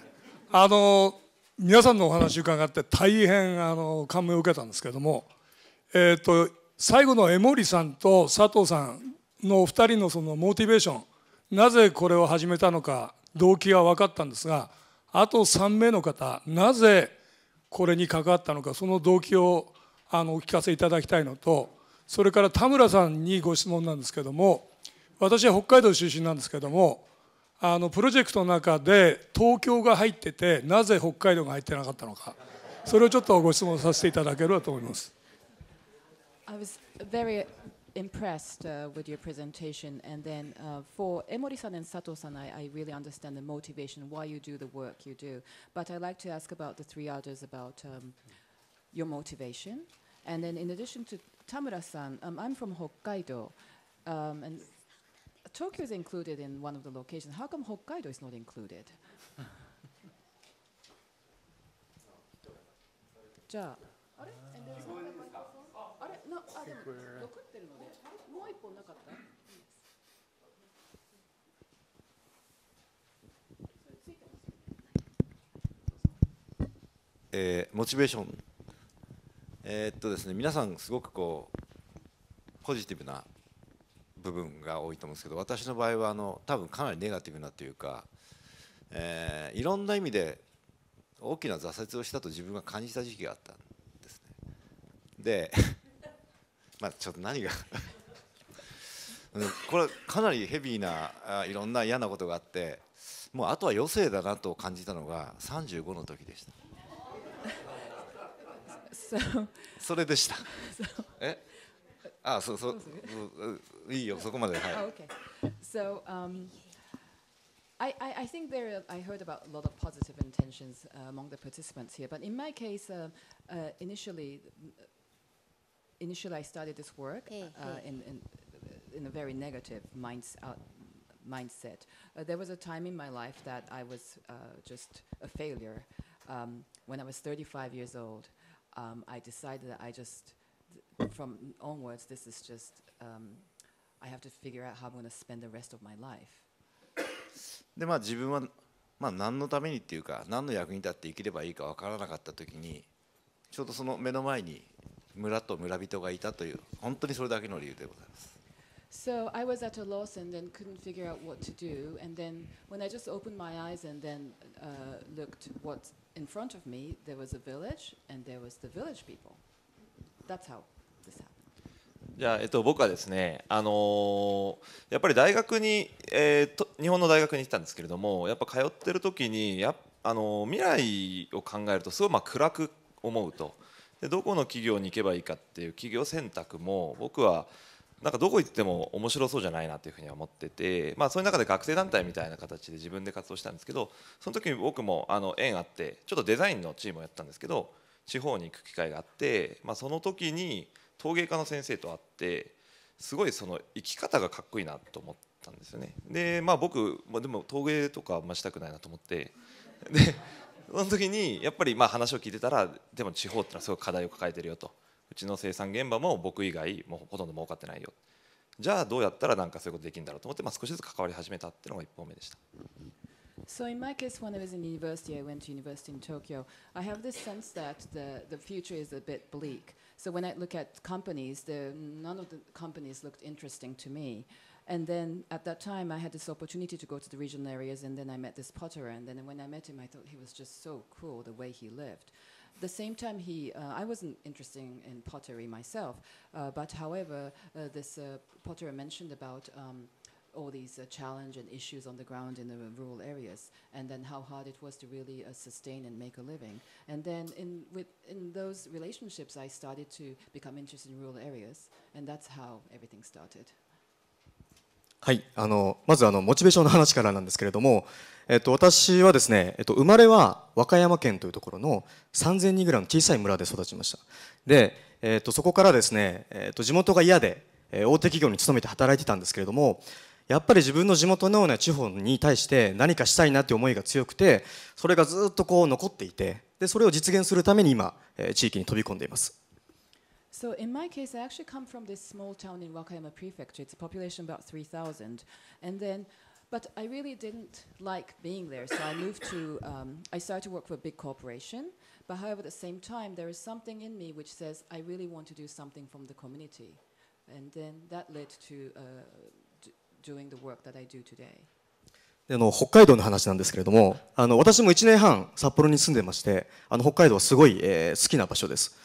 あの皆さんのお話伺って大変あの感銘を受けたんですけれども、えっ、ー、と最後の江守さんと佐藤さんのお二人のそのモチベーション、なぜこれを始めたのか動機が分かったんですが、あと3名の方なぜこれに関わったのかその動機をあのお聞かせいただきたいのと、それから田村さんにご質問なんですけれども。私は北海道出身なんですけどもあのプロジェクトの中で東京が入っててなぜ北海道が入ってなかったのかそれをちょっとご質問させていただければと思います。I was very impressed uh, with your presentation. And then uh, for Emori-san and Sato-san, I, I, really understand the motivation, why you do the work you do. But I'd like to ask about the three others about um, your motivation. And then in addition to Tamura-san, um, I'm from Hokkaido. Um, and Tokyo is included in one of the locations. How come Hokkaido is not included? じゃあ、あれあれなあでも残ってるので、もう一本なかったえー、モチベーション、えー、っとですね、皆さん、すごくこうポジティブな部分が多いと思うんですけど私の場合はあの多分かなりネガティブなというか、えー、いろんな意味で大きな挫折をしたと自分が感じた時期があったんですね。で まあちょっと何が これかなりヘビーないろんな嫌なことがあってもうあとは余生だなと感じたのが35の時でした。それでした。えあそうそういいよそこまではい。Okay. So um, I, I, I think there I heard about a lot of positive intentions uh, among the participants here, but in my case, uh, uh, initially, initially I started this work hey, uh, hey. in, in in a very negative minds, mindset. Uh, there was a time in my life that I was uh, just a failure. Um, when I was 35 years old, um, I decided that I just from onwards, this is just, um, I have to figure out how I'm going to spend the rest of my life. でまあ自分は、まあ、何のためにっていうか何の役に立って生きればいいか分からなかった時にちょうどその目の前に村と村人がいたという本当にそれだけの理由でございます。So I was at a loss and then couldn't figure out what to do. And then when I just opened my eyes and then uh, looked what's in front of me, there was a village and there was the village people. That's how じゃあ、えっと、僕はですね、あのー、やっぱり大学に、えーと、日本の大学に来たんですけれどもやっぱ通ってる時にや、あのー、未来を考えるとすごいまあ暗く思うとでどこの企業に行けばいいかっていう企業選択も僕はなんかどこ行っても面白そうじゃないなというふうには思ってて、まあ、そういう中で学生団体みたいな形で自分で活動したんですけどその時に僕もあの縁あってちょっとデザインのチームをやったんですけど地方に行く機会があって、まあ、その時に。陶芸家の先生と会ってすごいその生き方がかっこいいなと思ったんですよねでまあ僕、でも陶芸とかあんましたくないなと思ってでその時にやっぱりまあ話を聞いてたらでも地方ってのはすごい課題を抱えてるよとうちの生産現場も僕以外もうほとんど儲かってないよじゃあどうやったらなんかそういうことできるんだろうと思って、まあ、少しずつ関わり始めたっていうのが一本目でした。So in my case, when I was in university, I went to university in Tokyo. I have this sense that the, the future is a bit bleak. So when I look at companies, the, none of the companies looked interesting to me. And then at that time, I had this opportunity to go to the regional areas, and then I met this potter. And then when I met him, I thought he was just so cool the way he lived. The same time, he uh, I wasn't interested in pottery myself, uh, but however, uh, this uh, potter mentioned about. Um, all these uh, challenge and issues on the ground in the rural areas, and then how hard it was to really uh, sustain and make a living. And then in with in those relationships, I started to become interested in rural areas, and that's how everything started. はい、あのまずあのモチベーションの話からなんですけれども、えっと、私はですね、えっと、生まれは和歌山県というところの3000人ぐらいの小さい村で育ちましたで、えっと、そこからですね、えっと、地元が嫌で大手企業に勤めて働いてたんですけれどもやっぱり自分の地元のような地方に対して何かしたいなって思いが強くてそれがずっとこう残っていてでそれを実現するために今、えー、地域に飛び込んでいます。So in my case, I actually come from this small town in Wakayama Prefecture. It's a population about 3,000. And then, but I really didn't like being there. So I moved to, um, I started to work for a big corporation. But however, at the same time, there is something in me which says I really want to do something from the community. And then that led to uh, doing the work that I do today. あの北海道の話なんですけれどもあの私も1年半札幌に住んでましてあの北海道はすごい、えー、好きな場所です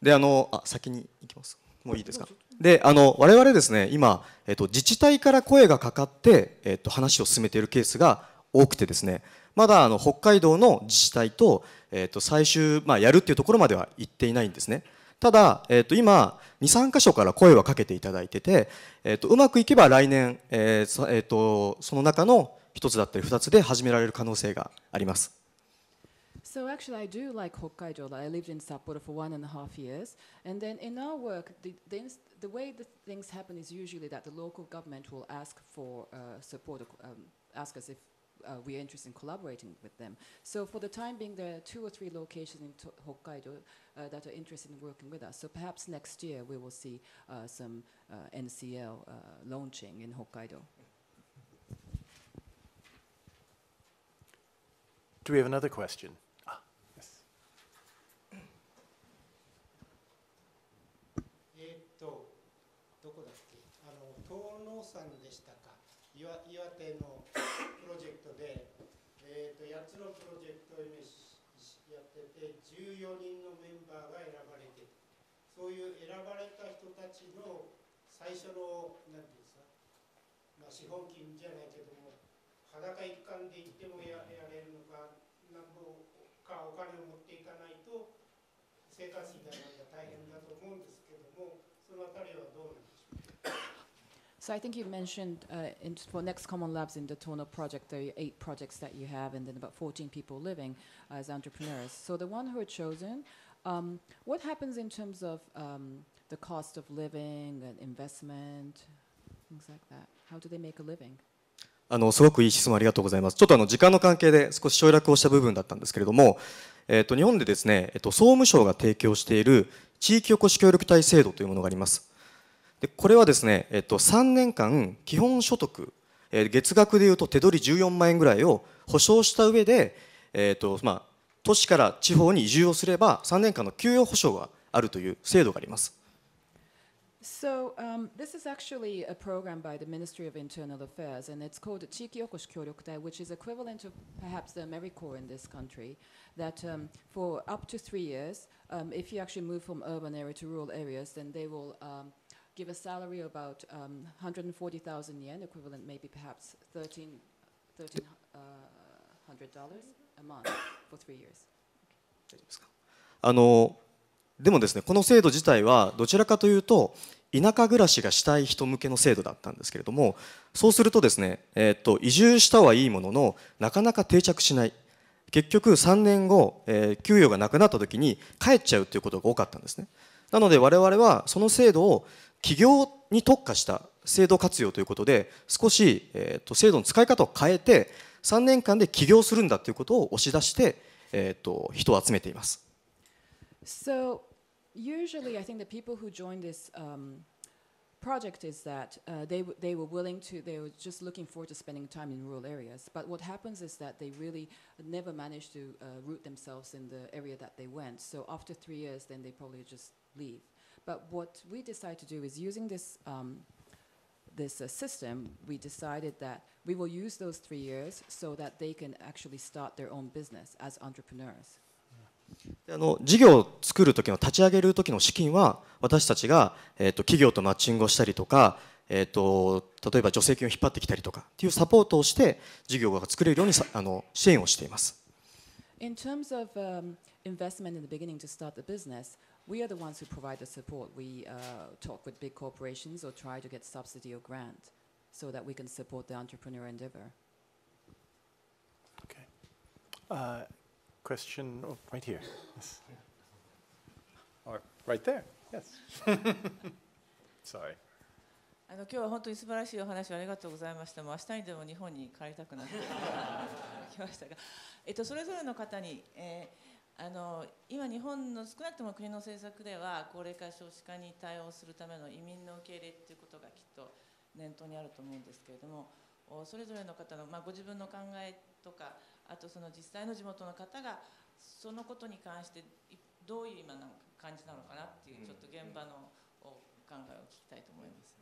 であのあ先に行きますもういいですかであの我々ですね今、えっと、自治体から声がかかって、えっと、話を進めているケースが多くてですねまだあの北海道の自治体と、えっと、最終、まあ、やるっていうところまでは行っていないんですね。ただ、えー、と今23箇所から声はかけていただいてて、えー、とうまくいけば来年、えーえー、とその中の1つだったり2つで始められる可能性があります。So actually, I do like Hokkaido. I lived in Sapporo for one and a half years, and then in our work, the the, the way the things happen is usually that the local government will ask for uh, support, um, ask us if uh, we are interested in collaborating with them. So for the time being, there are two or three locations in Hokkaido uh, that are interested in working with us. So perhaps next year we will see uh, some uh, NCL uh, launching in Hokkaido. Do we have another question? Ah, yes. 岩岩手のプロジェクトで、えーと、8つのプロジェクトを今やってて14人のメンバーが選ばれてそういう選ばれた人たちの最初の何て言うんですか、まあ、資本金じゃないけども裸一貫で行ってもややれるのか何んかお金を持っていかないと生活費が大変だと思うんですけどもその辺りはどうなんですか So I think you mentioned uh, in, for Next Common Labs in the Tono project, the r eight are e projects that you have, and then about 14 people living as entrepreneurs. So the one who are chosen, um, what happens in terms of um, the cost of living and investment, things like that? How do they make a living? あのすごくいい質問ありがとうございます。ちょっとあの時間の関係で少し省略をした部分だったんですけれども、えっと日本でですね、えっと総務省が提供している地域おこし協力隊制度というものがあります。でこれはですね、えっと、3年間基本所得、えー、月額でいうと手取り14万円ぐらいを保証した上で、えっとまあ、都市から地方に移住をすれば3年間の給与保障があるという制度があります。So, um, this is actually a program by the Ministry of Internal Affairs, and it's called Chikiokosh Kyorokutai, which is equivalent to perhaps the AmeriCorps in this country. That um, for up to three years, um, if you actually move from urban area to rural areas, then they will give a salary about um, 140,000 yen, equivalent maybe perhaps 13, 0 0 a month for three years. あのでもですねこの制度自体はどちらかというと田舎暮らしがしたい人向けの制度だったんですけれどもそうするとですね、えー、っと移住したはいいもののなかなか定着しない結局3年後、えー、給与がなくなった時に帰っちゃうということが多かったんですねなので我々はその制度を企業に特化した制度活用ということで少し、えー、と制度の使い方を変えて3年間で起業するんだということを押し出して、えー、と人を集めています。So, usually I think the people who join this、um project is that uh, they, they were willing to, they were just looking forward to spending time in rural areas. But what happens is that they really never managed to uh, root themselves in the area that they went. So after three years, then they probably just leave. But what we decided to do is using this, um, this uh, system, we decided that we will use those three years so that they can actually start their own business as entrepreneurs. あの事業を作る時の立ち上げる時の資金は私たちが、えー、と企業とマッチングをしたりとか、えー、と例えば助成金を引っ張ってきたりとかっていうサポートをして事業が作れるようにさあの支援をしています。In terms of、um, investment in the beginning to start the business, we are the ones who provide the support. We uh, talk with big corporations or try to get subsidy or grant so that we can support the entrepreneur endeavor. Okay. Uh, question oh, right here. Yes. Or right there. Yes. Sorry. あの今日は本当に素晴らしいお話をありがとうございました。もう明日にでも日本に帰りたくなってきましたが、えっとそれぞれの方に。えーあの今、日本の少なくとも国の政策では高齢化、少子化に対応するための移民の受け入れということがきっと念頭にあると思うんですけれどもそれぞれの方の、まあ、ご自分の考えとかあとその実際の地元の方がそのことに関してどういう今な感じなのかなっていうちょっと現場の考えを聞きたいと思います。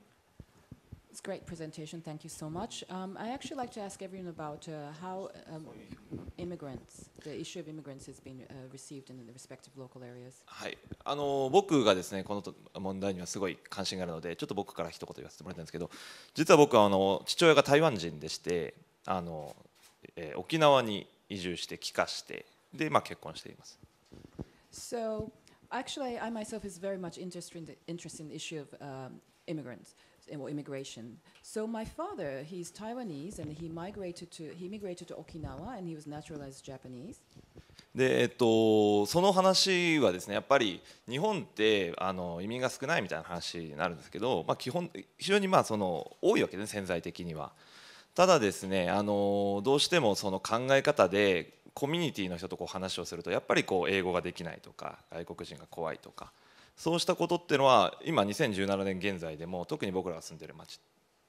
It's great presentation. Thank you so much. Um, I actually like to ask everyone about uh, how um, immigrants, the issue of immigrants has been uh, received in the respective local areas. はい、あの僕がですねこの問題にはすごい関心があるので、ちょっと僕から一言言わせてもらいたいんですけど、実は僕はあの父親が台湾人でして、あの、えー、沖縄に移住して帰化してでまあ結婚しています。So actually, I myself is very much interested in the, interested in the issue of、um, immigrants. or immigration. So my father, he's Taiwanese and he migrated to he immigrated to Okinawa and he was naturalized Japanese. でえっと、その話はですねやっぱり日本ってあの移民が少ないみたいな話になるんですけど、まあ、基本非常にまあその多いわけですね潜在的には。ただですねあのどうしてもその考え方でコミュニティの人とこう話をするとやっぱりこう英語ができないとか外国人が怖いとかそうしたことっていうのは今2017年現在でも特に僕らが住んでる町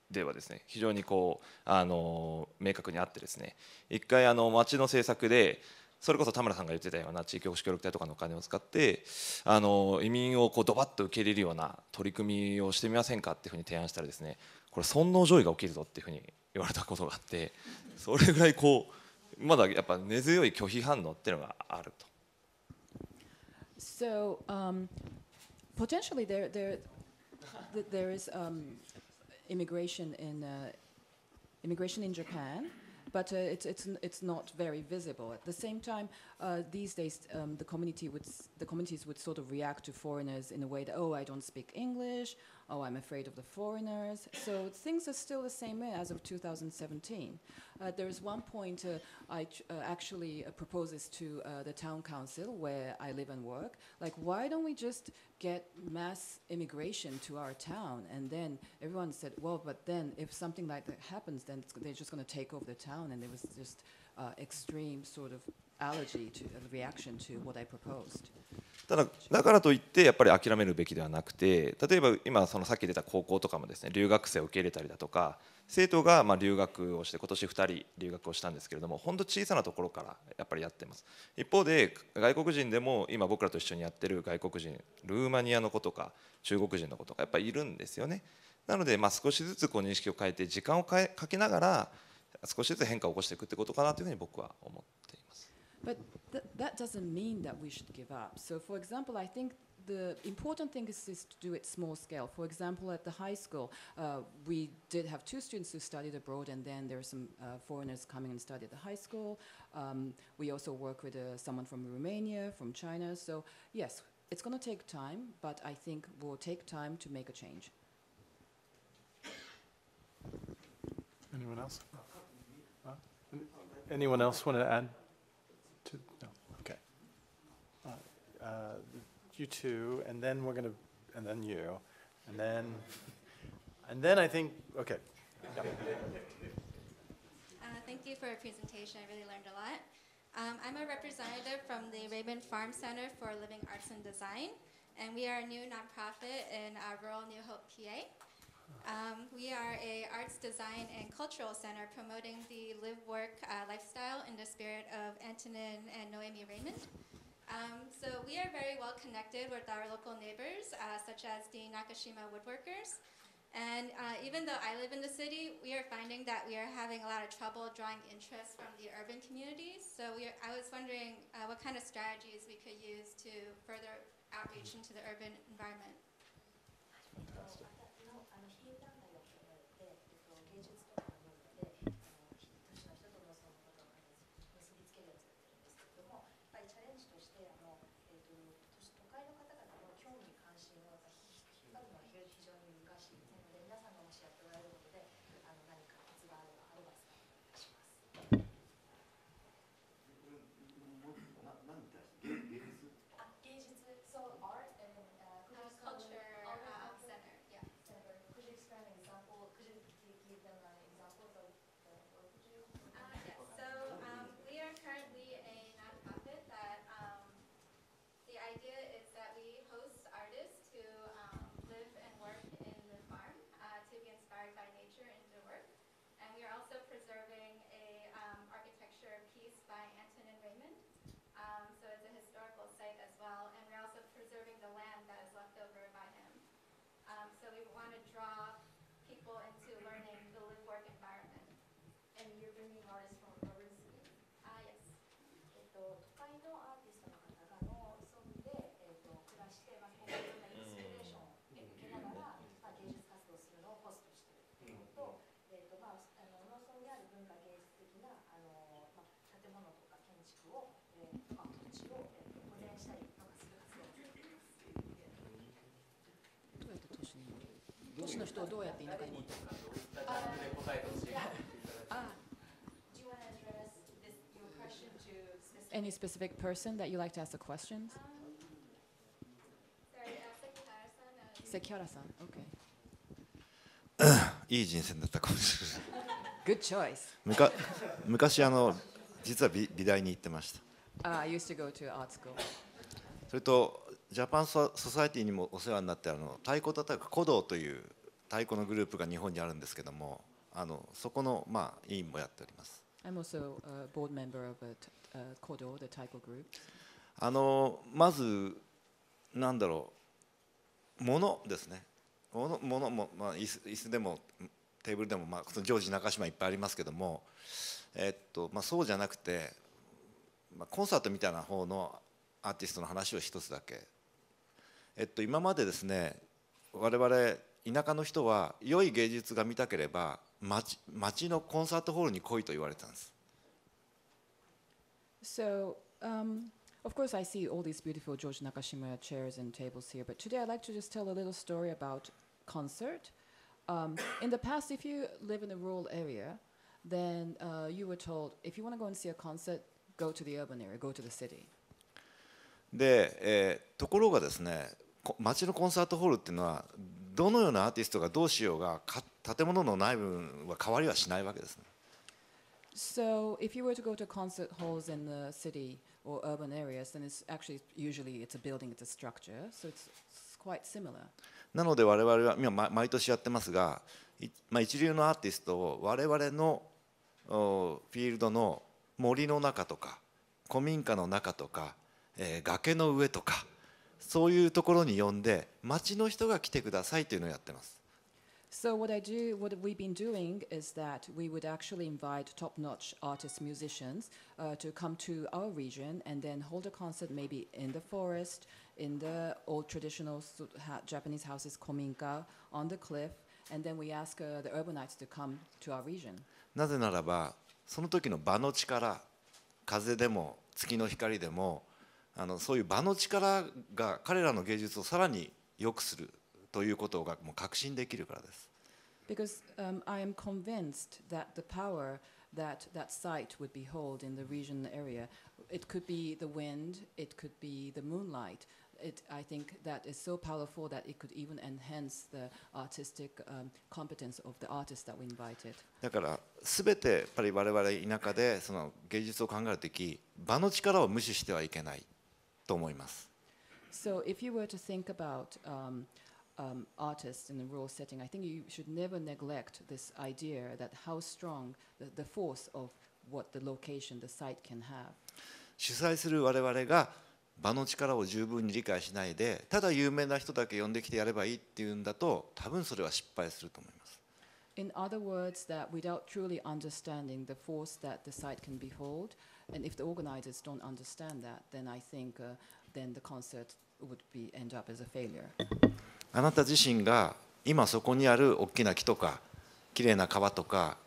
ではですね非常にこうあの明確にあってですね一回あの町の政策でそれこそ田村さんが言ってたような地域保守協力隊とかのお金を使ってあの移民をこうドバッと受け入れるような取り組みをしてみませんかっていうふうに提案したらですねこれ尊王攘夷が起きるぞっていうふうに言われたことがあってそれぐらいこうまだやっぱ根強い拒否反応っていうのがあると。So, um potentially there there th there is um, immigration in uh, immigration in Japan. But uh, it's, it's, it's not very visible. At the same time, uh, these days um, the community would the communities would sort of react to foreigners in a way that oh I don't speak English, oh, I'm afraid of the foreigners. So things are still the same as of 2017. Uh, there is one point uh, I uh, actually uh, proposes to uh, the town council where I live and work, like why don't we just get mass immigration to our town? And then everyone said, well, but then if something like that happens, then they're just going to take over the town. And there was just uh, extreme sort of allergy to reaction to what I proposed. ただだからといってやっぱり諦めるべきではなくて例えば今そのさっき出た高校とかもですね留学生を受け入れたりだとか生徒がま留学をして今年2人留学をしたんですけれどもほんと小さなところからやっぱりやってます一方で外国人でも今僕らと一緒にやってる外国人ルーマニアの子とか中国人の子とかやっぱりいるんですよねなのでま少しずつこう認識を変えて時間をかけながら少しずつ変化を起こしていくってことかなというふうに僕は思っています But th that doesn't mean that we should give up. So, for example, I think the important thing is, is, to do it small scale. For example, at the high school, uh, we did have two students who studied abroad, and then there are some uh, foreigners coming and study at the high school. Um, we also work with uh, someone from Romania, from China. So, yes, it's going to take time, but I think we'll take time to make a change. Anyone else? Anyone else want to add? two? No, okay. Uh, uh, You two, and then we're gonna, and then you, and then, and then I think, okay. Uh, thank you for your presentation. I really learned a lot. Um, I'm a representative from the Raymond Farm Center for Living Arts and Design, and we are a new nonprofit in uh, rural New Hope, PA. Um, we are a arts, design, and cultural center promoting the live work uh, lifestyle in the spirit of Antonin and Noemi Raymond. Um, so we are very well connected with our local neighbors, uh, such as the Nakashima woodworkers. And uh, even though I live in the city, we are finding that we are having a lot of trouble drawing interest from the urban communities. So are, I was wondering uh, what kind of strategies we could use to further outreach into the urban environment. 地の人をどうやって田舎に持っていくか。ああ Any specific person that you like to ask the questions? Sekihara-san, okay. いい人選だったかもしれない。Good choice. むか昔あの実は美美大に行ってました。Uh, I used to go to art school. それとジャパンソサイティにもお世話になってあの太鼓叩く鼓動という太鼓のグループが日本にあるんですけどもあのそこの、まあ、委員もやっております。I'm also a board member of a, Kodo, the Taiko group. あのまずなんだろうものですねものものも、まあ、椅子椅子でもテーブルでも、まあ、そのジョージ中島いっぱいありますけども、えっとまあ、そうじゃなくて、まあ、コンサートみたいな方のアーティストの話を一つだけ、えっと、今までですね我々田舎の人は良い芸術が見たければ町町のコンサートホールに来いと言われたんです。So, um, of course, I see all these beautiful George Nakashima chairs and tables here, but today I'd like to just tell a little story about concert. Um, in the past, if you live in a rural area, then uh, you were told if you want to go and see a concert, go to the urban area, go to the city. で、えー、ところがですね、町のコンサートホールっていうのはどのようなアーティストがどうしようが建物の内部は変わりはしないわけですね。So if you were to go to concert halls in the city or urban areas, then it's actually usually it's a building, it's a structure, so it's, it's quite similar. なので我々は今毎年やってますが、まあ、一流のアーティストを我々のフィールドの森の中とか古民家の中とか、えー、崖の上とか。そういうところに呼んで町の人が来てくださいというのをやってます。So what I do, what we've been doing is that we would actually invite top-notch artists, musicians, uh, to come to our region and then hold a concert maybe in the forest, in the old traditional ha Japanese houses, kominka, on the cliff, and then we ask uh, the urbanites to come to our region. なぜならば、その時の場の力、風でも月の光でも。あのそういう場の力が彼らの芸術をさらに良くするということがもう確信できるからです。Because、um, I am convinced that the power that that site would behold in the region area, it could be the wind, it could be the moonlight. It, I think that is so powerful that it could even enhance the artistic、um, competence of the artists that we invited. だから、すべてやっぱり我々田舎でその芸術を考えるとき、場の力を無視してはいけない。と思います。So if you were to think about um, um, artists in a rural setting, I think you should never neglect this idea that how strong the, the force of what the location, the site can have. 主催する我々が場の力を十分に理解しないで、ただ有名な人だけ呼んできてやればいいっていうんだと、多分それは失敗すると思います。In other words, that without truly understanding the force that the site can behold, And if the organizers don't understand that, then I think uh, then the concert would be end up as a failure. あなた自身が今そこにある大きな木とか綺麗な川とか、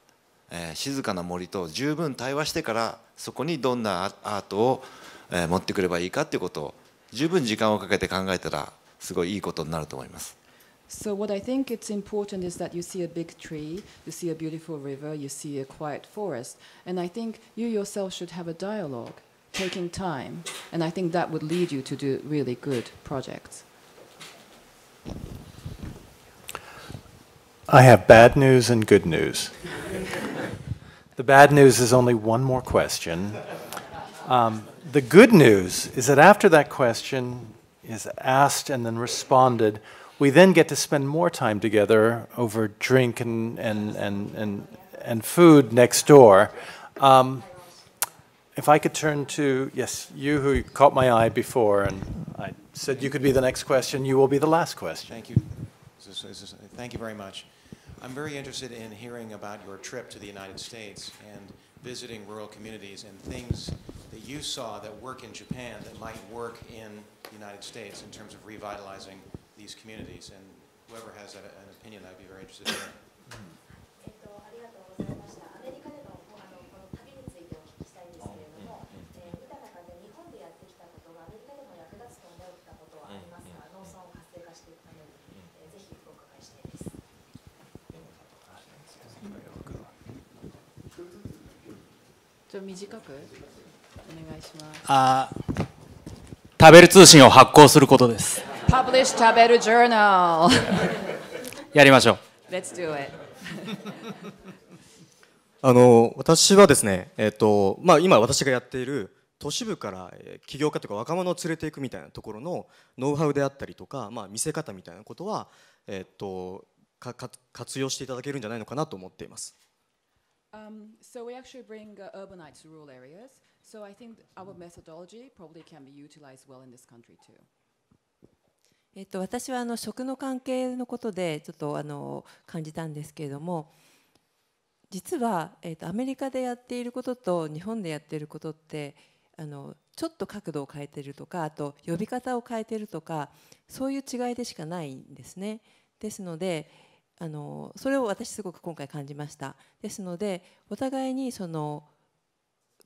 えー、静かな森と十分対話してからそこにどんなアートを、えー、持ってくればいいかっていうことを十分時間をかけて考えたらすごいいいことになると思います。So what I think it's important is that you see a big tree, you see a beautiful river, you see a quiet forest, and I think you yourself should have a dialogue, taking time, and I think that would lead you to do really good projects. I have bad news and good news. the bad news is only one more question. Um, the good news is that after that question is asked and then responded, we then get to spend more time together over drink and, and, and, and, and food next door. Um, if I could turn to, yes, you who caught my eye before, and I said you could be the next question, you will be the last question. Thank you. This is, this is, thank you very much. I'm very interested in hearing about your trip to the United States and visiting rural communities and things that you saw that work in Japan that might work in the United States in terms of revitalizing these communities. And whoever has an opinion, I'd be very interested in it. 短くお願いします。あ食べる通信を発行することです。Publish Tabel Journal やりましょう Let's do it あの私はですね、えーとまあ、今私がやっている都市部から起業家とか若者を連れていくみたいなところのノウハウであったりとか、まあ、見せ方みたいなことは、えーと、と活用していただけるんじゃないのかなと思っています。Um, so we actually bring uh, urbanites to rural areas. So I think our methodology probably can be utilized well in this country too. えっと、私はあの食の関係のことでちょっとあの感じたんですけれども実は、えっと、アメリカでやっていることと日本でやっていることってあのちょっと角度を変えてるとかあと呼び方を変えてるとかそういう違いでしかないんですね。ですのであのそれを私すごく今回感じました。ですのでお互いにその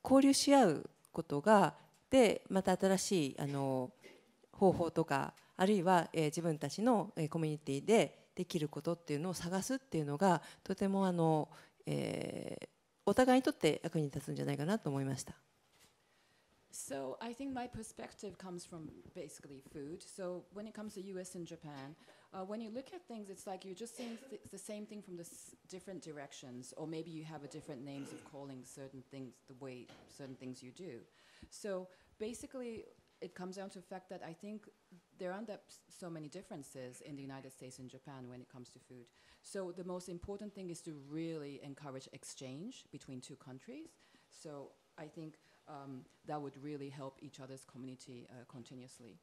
交流し合うことがでまた新しいあの方法とかあるいは、え自分たちのえコミュニティでできることっていうのを探すっていうのがとてもあの、えお互いにとって役に立つんじゃないかなと思いました。So I think my perspective comes from basically food. So when it comes to U.S. and Japan, uh, when you look at things, it's like you're just seeing th- the same thing from the s- different directions, or maybe you have a different names of calling certain things the way certain things you do. So basically, it comes down to the fact that I think there aren't so many differences in the United States and Japan when it comes to food. So the most important thing is to really encourage exchange between two countries. So I think um, that would really help each other's community uh, continuously.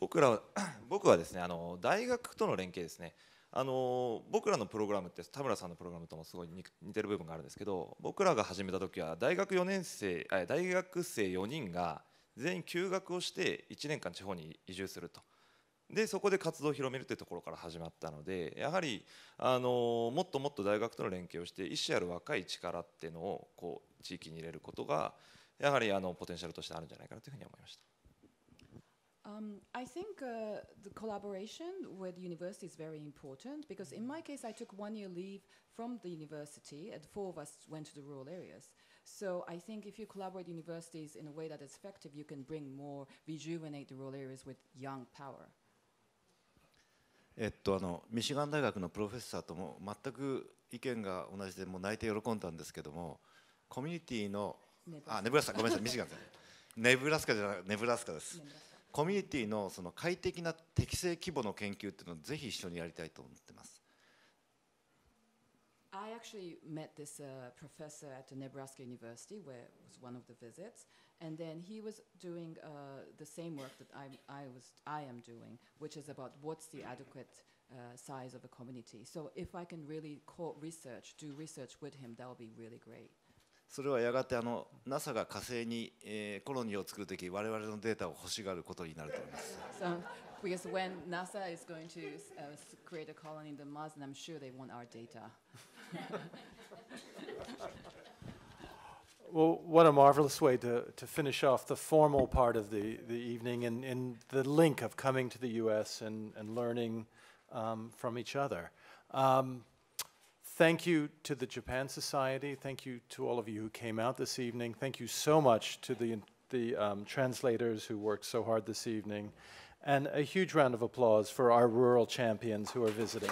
僕らは僕はですねあの大学との連携ですねあの僕らのプログラムって田村さんのプログラムともすごい似てる部分があるんですけど僕らが始めた時は大学4年生大学生4人が全員休学をして1年間地方に移住すると。でそこで活動を広めるというところから始まったのでやはりあのもっともっと大学との連携をして意思ある若い力っていうのをこう地域に入れることがやはりあのポテンシャルとしてあるんじゃないかなというふうに思いました。Um, I think uh, the collaboration with university is very important because in my case I took one year leave from the university and four of us went to the rural areas. So I think if you collaborate universities in a way that is effective, you can bring more, rejuvenate the rural areas with young power. えっと、あのミシガン大学のプロフェッサーとも全く意見が同じでもう泣いて喜んだんですけどもコミュニティのあネブラスカごめんなさいミシガンじゃないネブラスカじゃないネブラスカですコミュニティのその快適な適正規模の研究っていうのをぜひ一緒にやりたいと思ってます。I actually met this uh, professor at the Nebraska University, where it was one of the visits, and then he was doing uh, the same work that I, I, was, I am doing, which is about what's the adequate uh, size of a community. So if I can really call research, do research with him, that would be really great. それはやがてあの NASA が火星に、えー、コロニーを作るとき我々のデータを欲しがることになると思います。So, well, what a marvelous way to, to finish off the formal part of the, the evening and, and the link of coming to the U.S. and, and learning um, from each other. Um, thank you to the Japan Society. Thank you to all of you who came out this evening. Thank you so much to the, the um, translators who worked so hard this evening. And a huge round of applause for our rural champions who are visiting.